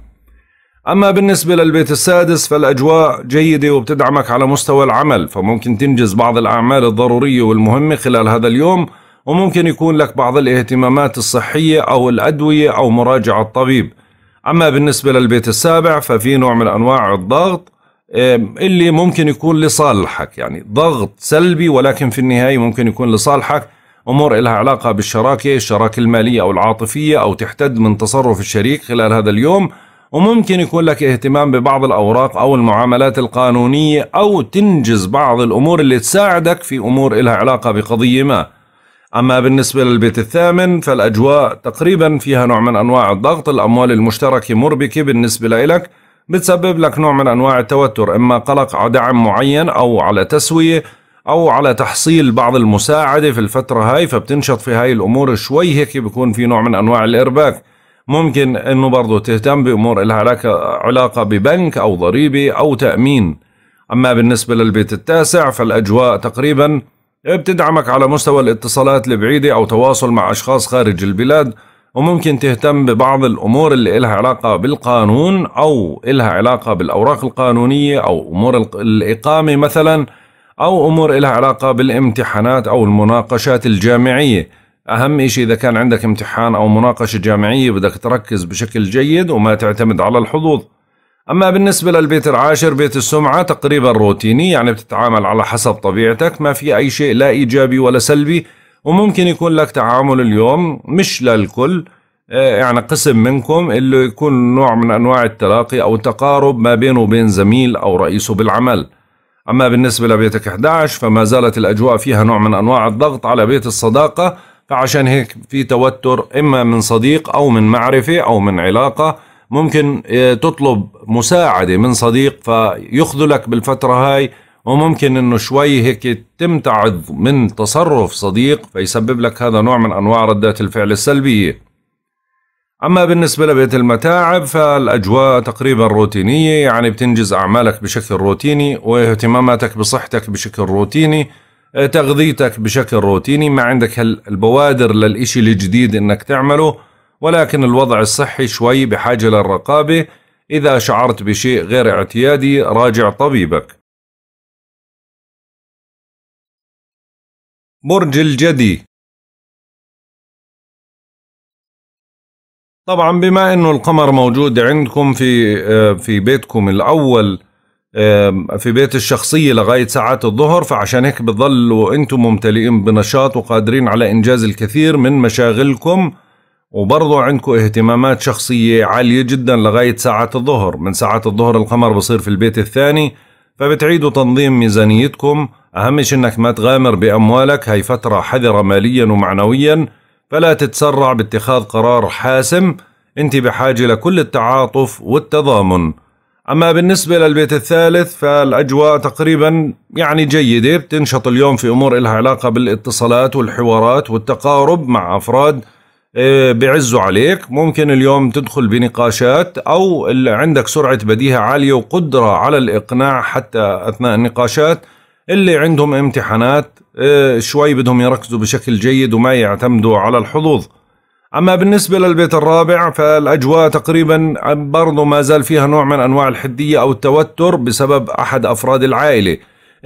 اما بالنسبه للبيت السادس فالاجواء جيده وبتدعمك على مستوى العمل فممكن تنجز بعض الاعمال الضروريه والمهمه خلال هذا اليوم وممكن يكون لك بعض الاهتمامات الصحية أو الأدوية أو مراجعة الطبيب أما بالنسبة للبيت السابع ففي نوع من أنواع الضغط اللي ممكن يكون لصالحك يعني ضغط سلبي ولكن في النهاية ممكن يكون لصالحك أمور لها علاقة بالشراكة الشراكة المالية أو العاطفية أو تحتد من تصرف الشريك خلال هذا اليوم وممكن يكون لك اهتمام ببعض الأوراق أو المعاملات القانونية أو تنجز بعض الأمور اللي تساعدك في أمور لها علاقة بقضية ما أما بالنسبة للبيت الثامن فالأجواء تقريبا فيها نوع من أنواع الضغط الأموال المشتركة مربكة بالنسبة لإلك بتسبب لك نوع من أنواع التوتر إما قلق على دعم معين أو على تسوية أو على تحصيل بعض المساعدة في الفترة هاي فبتنشط في هاي الأمور شوي هيك بيكون في نوع من أنواع الإرباك ممكن انه برضه تهتم بامور لها علاقه ببنك او ضريبه او تامين اما بالنسبه للبيت التاسع فالاجواء تقريبا بتدعمك على مستوى الاتصالات البعيدة أو تواصل مع أشخاص خارج البلاد وممكن تهتم ببعض الأمور اللي إلها علاقة بالقانون أو إلها علاقة بالأوراق القانونية أو أمور الإقامة مثلا أو أمور إلها علاقة بالامتحانات أو المناقشات الجامعية أهم إشي إذا كان عندك امتحان أو مناقشة جامعية بدك تركز بشكل جيد وما تعتمد على الحظوظ أما بالنسبة للبيت العاشر بيت السمعة تقريبا روتيني يعني بتتعامل على حسب طبيعتك ما في أي شيء لا إيجابي ولا سلبي وممكن يكون لك تعامل اليوم مش للكل آه، يعني قسم منكم اللي يكون نوع من أنواع التلاقي أو التقارب ما بينه وبين زميل أو رئيسه بالعمل أما بالنسبة لبيتك 11 فما زالت الأجواء فيها نوع من أنواع الضغط على بيت الصداقة فعشان هيك في توتر إما من صديق أو من معرفة أو من علاقة ممكن آه، تطلب مساعدة من صديق فيخذلك بالفترة هاي وممكن انه شوي هيك تمتعض من تصرف صديق فيسبب لك هذا نوع من انواع ردات الفعل السلبيه. اما بالنسبه لبيت المتاعب فالاجواء تقريبا روتينيه يعني بتنجز اعمالك بشكل روتيني واهتماماتك بصحتك بشكل روتيني آه، تغذيتك بشكل روتيني ما عندك البوادر للإشي الجديد انك تعمله ولكن الوضع الصحي شوي بحاجة للرقابة إذا شعرت بشيء غير اعتيادي راجع طبيبك برج الجدي طبعا بما انه القمر موجود عندكم في آه، في بيتكم الاول آه، في بيت الشخصية لغاية ساعات الظهر فعشان هيك بتضلوا انتم ممتلئين بنشاط وقادرين على انجاز الكثير من مشاغلكم وبرضو عندكم اهتمامات شخصية عالية جدا لغاية ساعة الظهر من ساعة الظهر القمر بصير في البيت الثاني فبتعيدوا تنظيم ميزانيتكم أهم شيء أنك ما تغامر بأموالك هاي فترة حذرة ماليا ومعنويا فلا تتسرع باتخاذ قرار حاسم أنت بحاجة لكل التعاطف والتضامن أما بالنسبة للبيت الثالث فالأجواء تقريبا يعني جيدة بتنشط اليوم في أمور إلها علاقة بالاتصالات والحوارات والتقارب مع أفراد إيه، بيعزوا عليك ممكن اليوم تدخل بنقاشات أو عندك سرعة بديهة عالية وقدرة على الإقناع حتى أثناء النقاشات اللي عندهم امتحانات إيه، شوي بدهم يركزوا بشكل جيد وما يعتمدوا على الحظوظ أما بالنسبة للبيت الرابع فالأجواء تقريبا برضو ما زال فيها نوع من أنواع الحدية أو التوتر بسبب أحد أفراد العائلة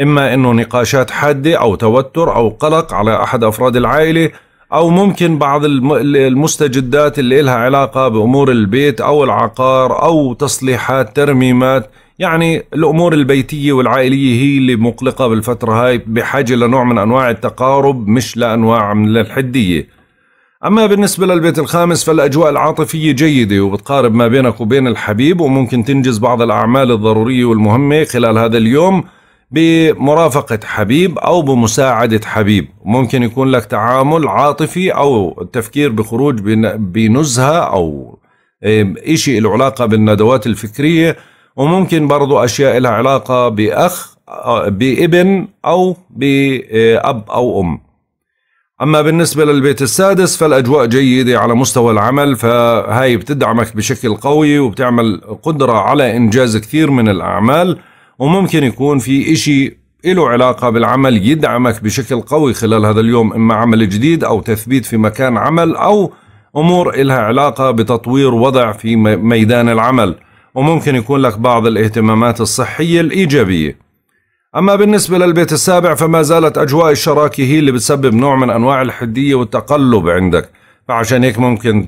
إما أنه نقاشات حادة أو توتر أو قلق على أحد أفراد العائلة او ممكن بعض المستجدات اللي لها علاقه بامور البيت او العقار او تصليحات ترميمات يعني الامور البيتيه والعائليه هي اللي مقلقه بالفتره هاي بحاجه لنوع من انواع التقارب مش لانواع من الحديه اما بالنسبه للبيت الخامس فالاجواء العاطفيه جيده وبتقارب ما بينك وبين الحبيب وممكن تنجز بعض الاعمال الضروريه والمهمه خلال هذا اليوم بمرافقة حبيب أو بمساعدة حبيب ممكن يكون لك تعامل عاطفي أو التفكير بخروج بنزهة أو إشي له علاقة بالندوات الفكرية وممكن برضو أشياء لها علاقة بأخ بابن أو بأب أو أم أما بالنسبة للبيت السادس فالأجواء جيدة على مستوى العمل فهاي بتدعمك بشكل قوي وبتعمل قدرة على إنجاز كثير من الأعمال وممكن يكون في إشي له علاقة بالعمل يدعمك بشكل قوي خلال هذا اليوم إما عمل جديد أو تثبيت في مكان عمل أو أمور إلها علاقة بتطوير وضع في ميدان العمل وممكن يكون لك بعض الاهتمامات الصحية الإيجابية أما بالنسبة للبيت السابع فما زالت أجواء الشراكة هي اللي بتسبب نوع من أنواع الحدية والتقلب عندك فعشان هيك ممكن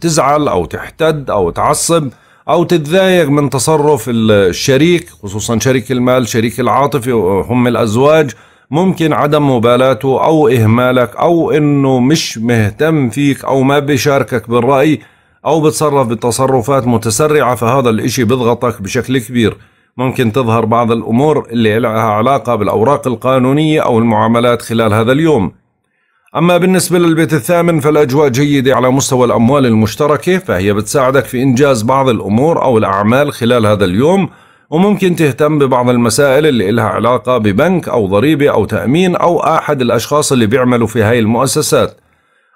تزعل أو تحتد أو تعصب او تتضايق من تصرف الشريك خصوصا شريك المال شريك العاطفه هم الازواج ممكن عدم مبالاته او اهمالك او انه مش مهتم فيك او ما بيشاركك بالراي او بتصرف بتصرفات متسرعه فهذا الاشي بيضغطك بشكل كبير ممكن تظهر بعض الامور اللي لها علاقه بالاوراق القانونيه او المعاملات خلال هذا اليوم أما بالنسبة للبيت الثامن فالأجواء جيدة على مستوى الأموال المشتركة فهي بتساعدك في إنجاز بعض الأمور أو الأعمال خلال هذا اليوم وممكن تهتم ببعض المسائل اللي إلها علاقة ببنك أو ضريبة أو تأمين أو أحد الأشخاص اللي بيعملوا في هاي المؤسسات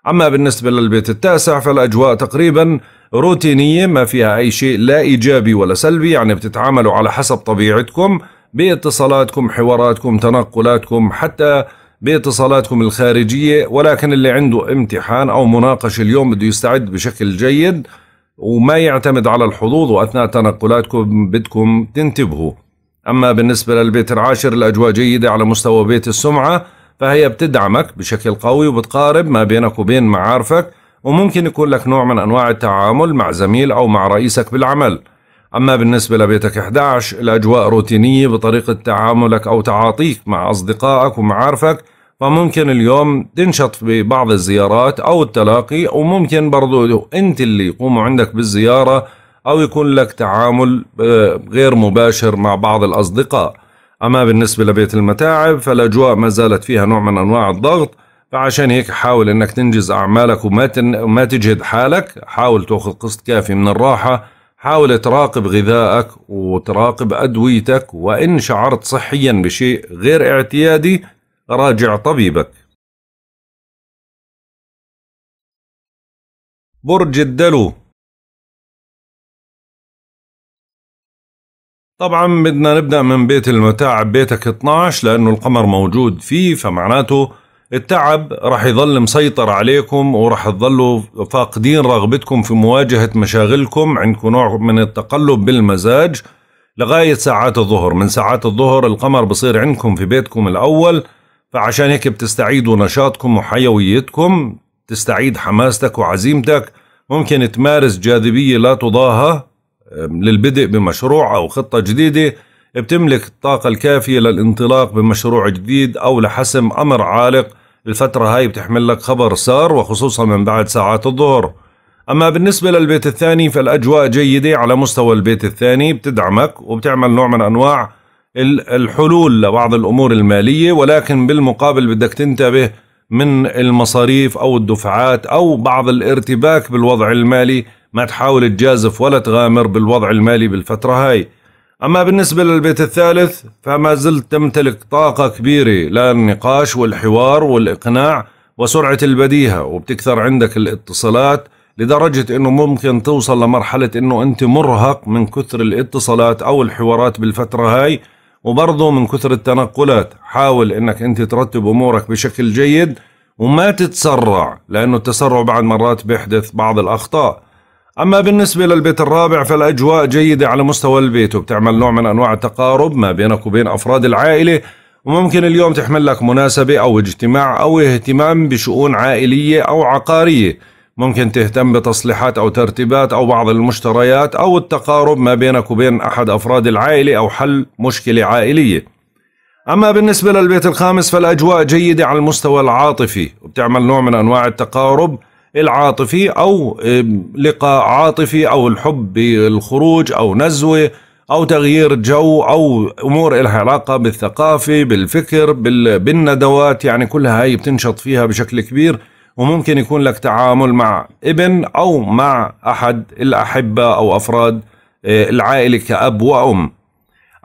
أما بالنسبة للبيت التاسع فالأجواء تقريبا روتينية ما فيها أي شيء لا إيجابي ولا سلبي يعني بتتعاملوا على حسب طبيعتكم باتصالاتكم حواراتكم تنقلاتكم حتى باتصالاتكم الخارجية ولكن اللي عنده امتحان أو مناقشة اليوم بده يستعد بشكل جيد وما يعتمد على الحظوظ وأثناء تنقلاتكم بدكم تنتبهوا أما بالنسبة للبيت العاشر الأجواء جيدة على مستوى بيت السمعة فهي بتدعمك بشكل قوي وبتقارب ما بينك وبين معارفك وممكن يكون لك نوع من أنواع التعامل مع زميل أو مع رئيسك بالعمل أما بالنسبة لبيتك 11 الأجواء روتينية بطريقة تعاملك أو تعاطيك مع أصدقائك ومعارفك فممكن اليوم تنشط ببعض الزيارات أو التلاقي وممكن برضو أنت اللي يقوموا عندك بالزيارة أو يكون لك تعامل آه، غير مباشر مع بعض الأصدقاء أما بالنسبة لبيت المتاعب فالأجواء ما زالت فيها نوع من أنواع الضغط فعشان هيك حاول أنك تنجز أعمالك وما تن... تجهد حالك حاول تأخذ قسط كافي من الراحة حاول تراقب غذائك وتراقب أدويتك وإن شعرت صحيا بشيء غير اعتيادي راجع طبيبك برج الدلو طبعا بدنا نبدأ من بيت المتاعب بيتك 12 لأنه القمر موجود فيه فمعناته التعب راح يظل مسيطر عليكم وراح تظلوا فاقدين رغبتكم في مواجهة مشاغلكم عندكم نوع من التقلب بالمزاج لغاية ساعات الظهر من ساعات الظهر القمر بصير عندكم في بيتكم الأول فعشان هيك بتستعيدوا نشاطكم وحيويتكم تستعيد حماستك وعزيمتك ممكن تمارس جاذبية لا تضاهى للبدء بمشروع أو خطة جديدة بتملك الطاقة الكافية للانطلاق بمشروع جديد أو لحسم أمر عالق الفترة هاي بتحمل لك خبر سار وخصوصا من بعد ساعات الظهر أما بالنسبة للبيت الثاني فالأجواء جيدة على مستوى البيت الثاني بتدعمك وبتعمل نوع من أنواع الحلول لبعض الأمور المالية ولكن بالمقابل بدك تنتبه من المصاريف أو الدفعات أو بعض الارتباك بالوضع المالي ما تحاول تجازف ولا تغامر بالوضع المالي بالفترة هاي أما بالنسبة للبيت الثالث فما زلت تمتلك طاقة كبيرة للنقاش والحوار والإقناع وسرعة البديهة وبتكثر عندك الاتصالات لدرجة أنه ممكن توصل لمرحلة أنه أنت مرهق من كثر الاتصالات أو الحوارات بالفترة هاي وبرضه من كثر التنقلات حاول أنك أنت ترتب أمورك بشكل جيد وما تتسرع لأنه التسرع بعد مرات بيحدث بعض الأخطاء أما بالنسبة للبيت الرابع فالأجواء جيدة على مستوى البيت وبتعمل نوع من أنواع التقارب ما بينك وبين أفراد العائلة وممكن اليوم تحمل لك مناسبة أو اجتماع أو اهتمام بشؤون عائلية أو عقارية ممكن تهتم بتصليحات أو ترتيبات أو بعض المشتريات أو التقارب ما بينك وبين أحد أفراد العائلة أو حل مشكلة عائلية أما بالنسبة للبيت الخامس فالأجواء جيدة على المستوى العاطفي وبتعمل نوع من أنواع التقارب العاطفي او لقاء عاطفي او الحب بالخروج او نزوه او تغيير جو او امور لها علاقه بالثقافه بالفكر بالندوات يعني كلها هي بتنشط فيها بشكل كبير وممكن يكون لك تعامل مع ابن او مع احد الاحبه او افراد آه، العائله كاب وام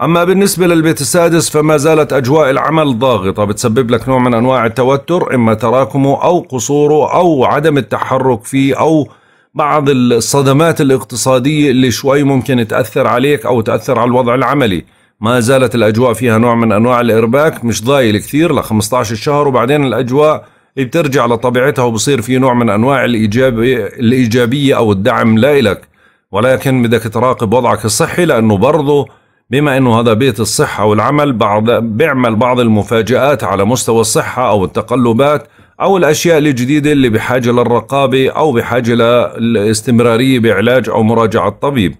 أما بالنسبة للبيت السادس فما زالت أجواء العمل ضاغطة بتسبب لك نوع من أنواع التوتر إما تراكمه أو قصوره أو عدم التحرك فيه أو بعض الصدمات الاقتصادية اللي شوي ممكن تأثر عليك أو تأثر على الوضع العملي ما زالت الأجواء فيها نوع من أنواع الإرباك مش ضايل كثير ل 15 شهر وبعدين الأجواء بترجع لطبيعتها وبصير في نوع من أنواع الإيجابية, الإيجابية أو الدعم لإلك ولكن بدك تراقب وضعك الصحي لأنه برضه بما انه هذا بيت الصحة والعمل بعض بيعمل بعض المفاجآت على مستوى الصحة او التقلبات او الاشياء الجديدة اللي بحاجة للرقابة او بحاجة للاستمرارية بعلاج او مراجعة طبيب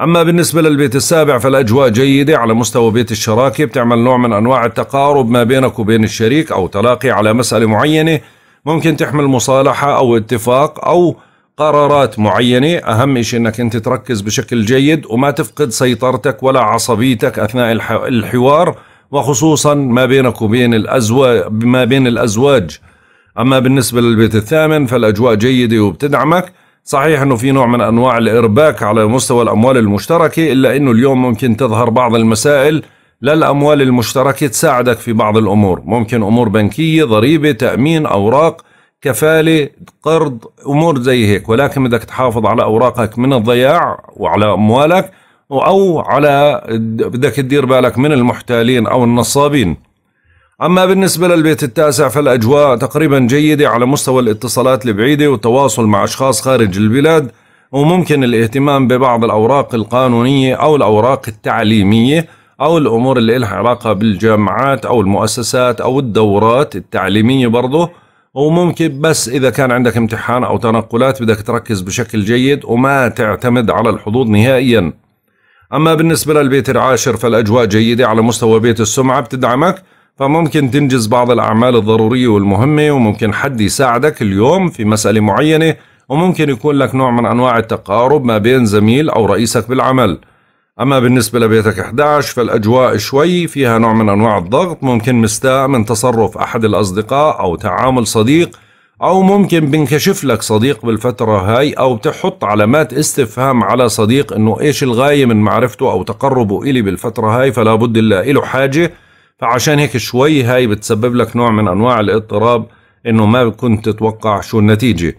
أما بالنسبة للبيت السابع فالأجواء جيدة على مستوى بيت الشراكة بتعمل نوع من أنواع التقارب ما بينك وبين الشريك أو تلاقي على مسألة معينة ممكن تحمل مصالحة أو اتفاق أو قرارات معينة أهم شيء أنك أنت تركز بشكل جيد وما تفقد سيطرتك ولا عصبيتك أثناء الحوار وخصوصا ما بينك وبين الأزواج ما بين الأزواج أما بالنسبة للبيت الثامن فالأجواء جيدة وبتدعمك صحيح أنه في نوع من أنواع الإرباك على مستوى الأموال المشتركة إلا أنه اليوم ممكن تظهر بعض المسائل للأموال المشتركة تساعدك في بعض الأمور ممكن أمور بنكية ضريبة تأمين أوراق كفاله قرض امور زي هيك ولكن بدك تحافظ على اوراقك من الضياع وعلى اموالك او على بدك تدير بالك من المحتالين او النصابين اما بالنسبه للبيت التاسع فالاجواء تقريبا جيده على مستوى الاتصالات البعيده والتواصل مع اشخاص خارج البلاد وممكن الاهتمام ببعض الاوراق القانونيه او الاوراق التعليميه او الامور اللي لها علاقه بالجامعات او المؤسسات او الدورات التعليميه برضه وممكن بس إذا كان عندك امتحان أو تنقلات بدك تركز بشكل جيد وما تعتمد على الحظوظ نهائيا أما بالنسبة للبيت العاشر فالأجواء جيدة على مستوى بيت السمعة بتدعمك فممكن تنجز بعض الأعمال الضرورية والمهمة وممكن حد يساعدك اليوم في مسألة معينة وممكن يكون لك نوع من أنواع التقارب ما بين زميل أو رئيسك بالعمل أما بالنسبة لبيتك 11 فالأجواء شوي فيها نوع من أنواع الضغط ممكن مستاء من تصرف أحد الأصدقاء أو تعامل صديق أو ممكن بنكشف لك صديق بالفترة هاي أو بتحط علامات استفهام على صديق إنه إيش الغاية من معرفته أو تقربه إلي بالفترة هاي فلا بد إلا إله حاجة فعشان هيك شوي هاي بتسبب لك نوع من أنواع الاضطراب إنه ما كنت تتوقع شو النتيجة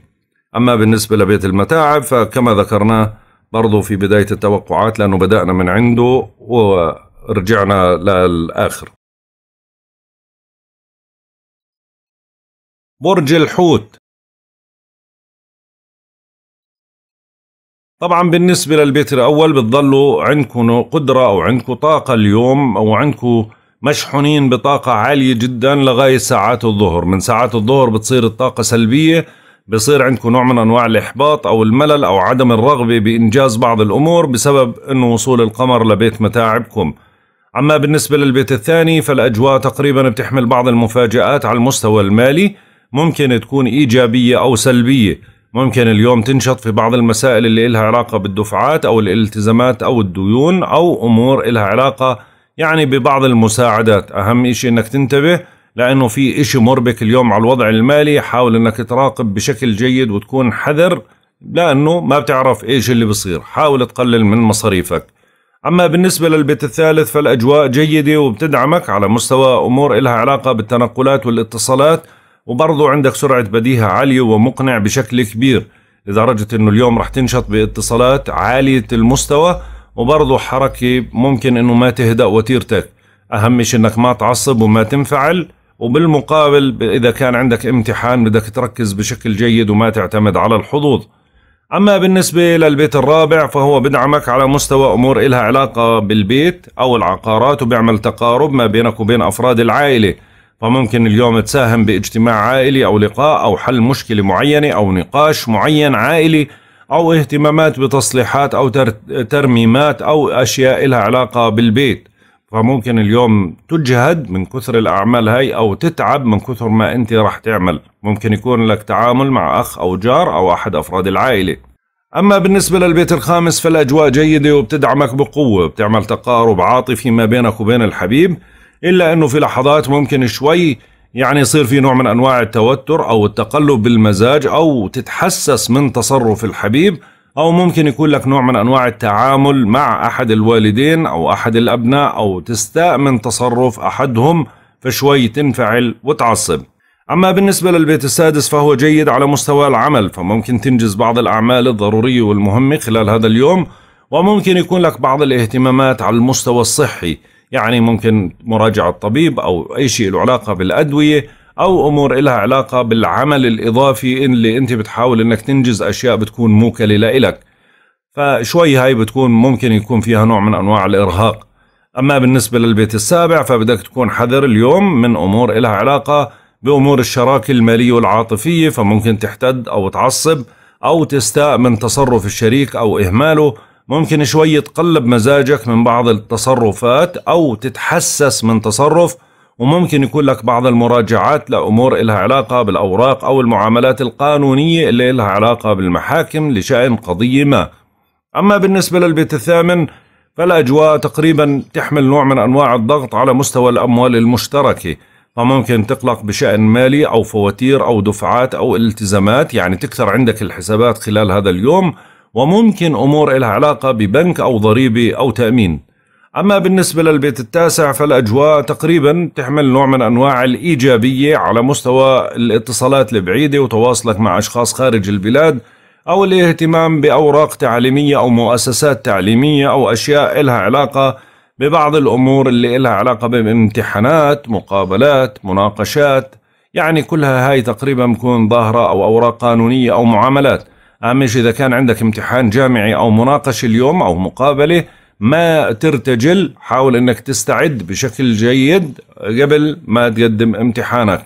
أما بالنسبة لبيت المتاعب فكما ذكرناه برضه في بدايه التوقعات لانه بدانا من عنده ورجعنا للاخر برج الحوت طبعا بالنسبة للبيت الأول بتضلوا عندكم قدرة أو عندكم طاقة اليوم أو عندكم مشحونين بطاقة عالية جدا لغاية ساعات الظهر من ساعات الظهر بتصير الطاقة سلبية بصير عندكم نوع من انواع الاحباط او الملل او عدم الرغبه بانجاز بعض الامور بسبب انه وصول القمر لبيت متاعبكم. اما بالنسبه للبيت الثاني فالاجواء تقريبا بتحمل بعض المفاجات على المستوى المالي ممكن تكون ايجابيه او سلبيه، ممكن اليوم تنشط في بعض المسائل اللي إلها علاقه بالدفعات او الالتزامات او الديون او امور إلها علاقه يعني ببعض المساعدات، اهم شيء انك تنتبه لانه في اشي مربك اليوم على الوضع المالي حاول انك تراقب بشكل جيد وتكون حذر لانه ما بتعرف ايش اللي بصير حاول تقلل من مصاريفك اما بالنسبه للبيت الثالث فالاجواء جيده وبتدعمك على مستوى امور إلها علاقه بالتنقلات والاتصالات وبرضه عندك سرعه بديهه عاليه ومقنع بشكل كبير لدرجه انه اليوم رح تنشط باتصالات عاليه المستوى وبرضه حركه ممكن انه ما تهدأ وتيرتك اهم شيء انك ما تعصب وما تنفعل وبالمقابل إذا كان عندك امتحان بدك تركز بشكل جيد وما تعتمد على الحظوظ أما بالنسبة للبيت الرابع فهو بدعمك على مستوى أمور إلها علاقة بالبيت أو العقارات وبيعمل تقارب ما بينك وبين أفراد العائلة فممكن اليوم تساهم باجتماع عائلي أو لقاء أو حل مشكلة معينة أو نقاش معين عائلي أو اهتمامات بتصليحات أو ترميمات أو أشياء إلها علاقة بالبيت فممكن اليوم تجهد من كثر الأعمال هاي أو تتعب من كثر ما أنت راح تعمل ممكن يكون لك تعامل مع أخ أو جار أو أحد أفراد العائلة أما بالنسبة للبيت الخامس فالأجواء جيدة وبتدعمك بقوة بتعمل تقارب عاطفي ما بينك وبين الحبيب إلا أنه في لحظات ممكن شوي يعني يصير في نوع من أنواع التوتر أو التقلب بالمزاج أو تتحسس من تصرف الحبيب أو ممكن يكون لك نوع من أنواع التعامل مع أحد الوالدين أو أحد الأبناء أو تستاء من تصرف أحدهم فشوي تنفعل وتعصب أما بالنسبة للبيت السادس فهو جيد على مستوى العمل فممكن تنجز بعض الأعمال الضرورية والمهمة خلال هذا اليوم وممكن يكون لك بعض الاهتمامات على المستوى الصحي يعني ممكن مراجعة طبيب أو أي شيء له علاقة بالأدوية او امور لها علاقه بالعمل الاضافي اللي انت بتحاول انك تنجز اشياء بتكون موكله لك فشوي هاي بتكون ممكن يكون فيها نوع من انواع الارهاق اما بالنسبه للبيت السابع فبدك تكون حذر اليوم من امور لها علاقه بامور الشراكه الماليه والعاطفيه فممكن تحتد او تعصب او تستاء من تصرف الشريك او اهماله ممكن شوي تقلب مزاجك من بعض التصرفات او تتحسس من تصرف وممكن يكون لك بعض المراجعات لأمور إلها علاقة بالأوراق أو المعاملات القانونية اللي إلها علاقة بالمحاكم لشأن قضية ما أما بالنسبة للبيت الثامن فالأجواء تقريبا تحمل نوع من أنواع الضغط على مستوى الأموال المشتركة فممكن تقلق بشأن مالي أو فواتير أو دفعات أو التزامات يعني تكثر عندك الحسابات خلال هذا اليوم وممكن أمور إلها علاقة ببنك أو ضريبة أو تأمين أما بالنسبة للبيت التاسع فالأجواء تقريبا تحمل نوع من أنواع الإيجابية على مستوى الاتصالات البعيدة وتواصلك مع أشخاص خارج البلاد أو الاهتمام بأوراق تعليمية أو مؤسسات تعليمية أو أشياء إلها علاقة ببعض الأمور اللي إلها علاقة بامتحانات مقابلات مناقشات يعني كلها هاي تقريبا بكون ظاهرة أو أوراق قانونية أو معاملات أهم شيء إذا كان عندك امتحان جامعي أو مناقشة اليوم أو مقابلة ما ترتجل حاول انك تستعد بشكل جيد قبل ما تقدم امتحانك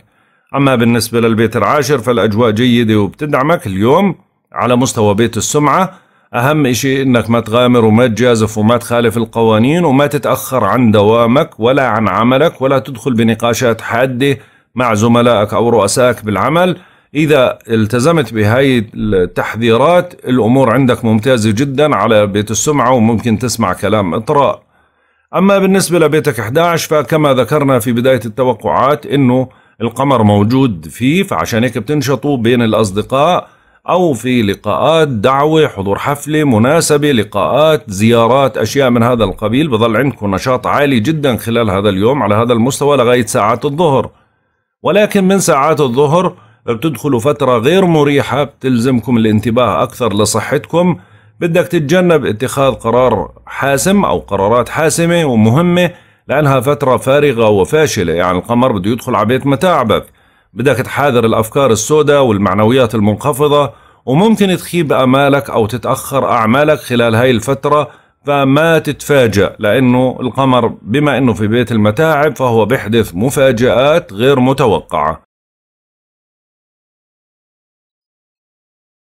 اما بالنسبه للبيت العاشر فالاجواء جيده وبتدعمك اليوم على مستوى بيت السمعه اهم شيء انك ما تغامر وما تجازف وما تخالف القوانين وما تتاخر عن دوامك ولا عن عملك ولا تدخل بنقاشات حاده مع زملائك او رؤسائك بالعمل اذا التزمت بهاي التحذيرات الامور عندك ممتازه جدا على بيت السمعه وممكن تسمع كلام اطراء اما بالنسبه لبيتك 11 فكما ذكرنا في بدايه التوقعات انه القمر موجود فيه فعشان هيك بتنشطوا بين الاصدقاء او في لقاءات دعوه حضور حفله مناسبه لقاءات زيارات اشياء من هذا القبيل بظل عندكم نشاط عالي جدا خلال هذا اليوم على هذا المستوى لغايه ساعات الظهر ولكن من ساعات الظهر بتدخلوا فترة غير مريحة بتلزمكم الانتباه أكثر لصحتكم بدك تتجنب اتخاذ قرار حاسم أو قرارات حاسمة ومهمة لأنها فترة فارغة وفاشلة يعني القمر بده يدخل على بيت متاعبك بدك تحاذر الأفكار السوداء والمعنويات المنخفضة وممكن تخيب أمالك أو تتأخر أعمالك خلال هاي الفترة فما تتفاجأ لأنه القمر بما أنه في بيت المتاعب فهو بيحدث مفاجآت غير متوقعة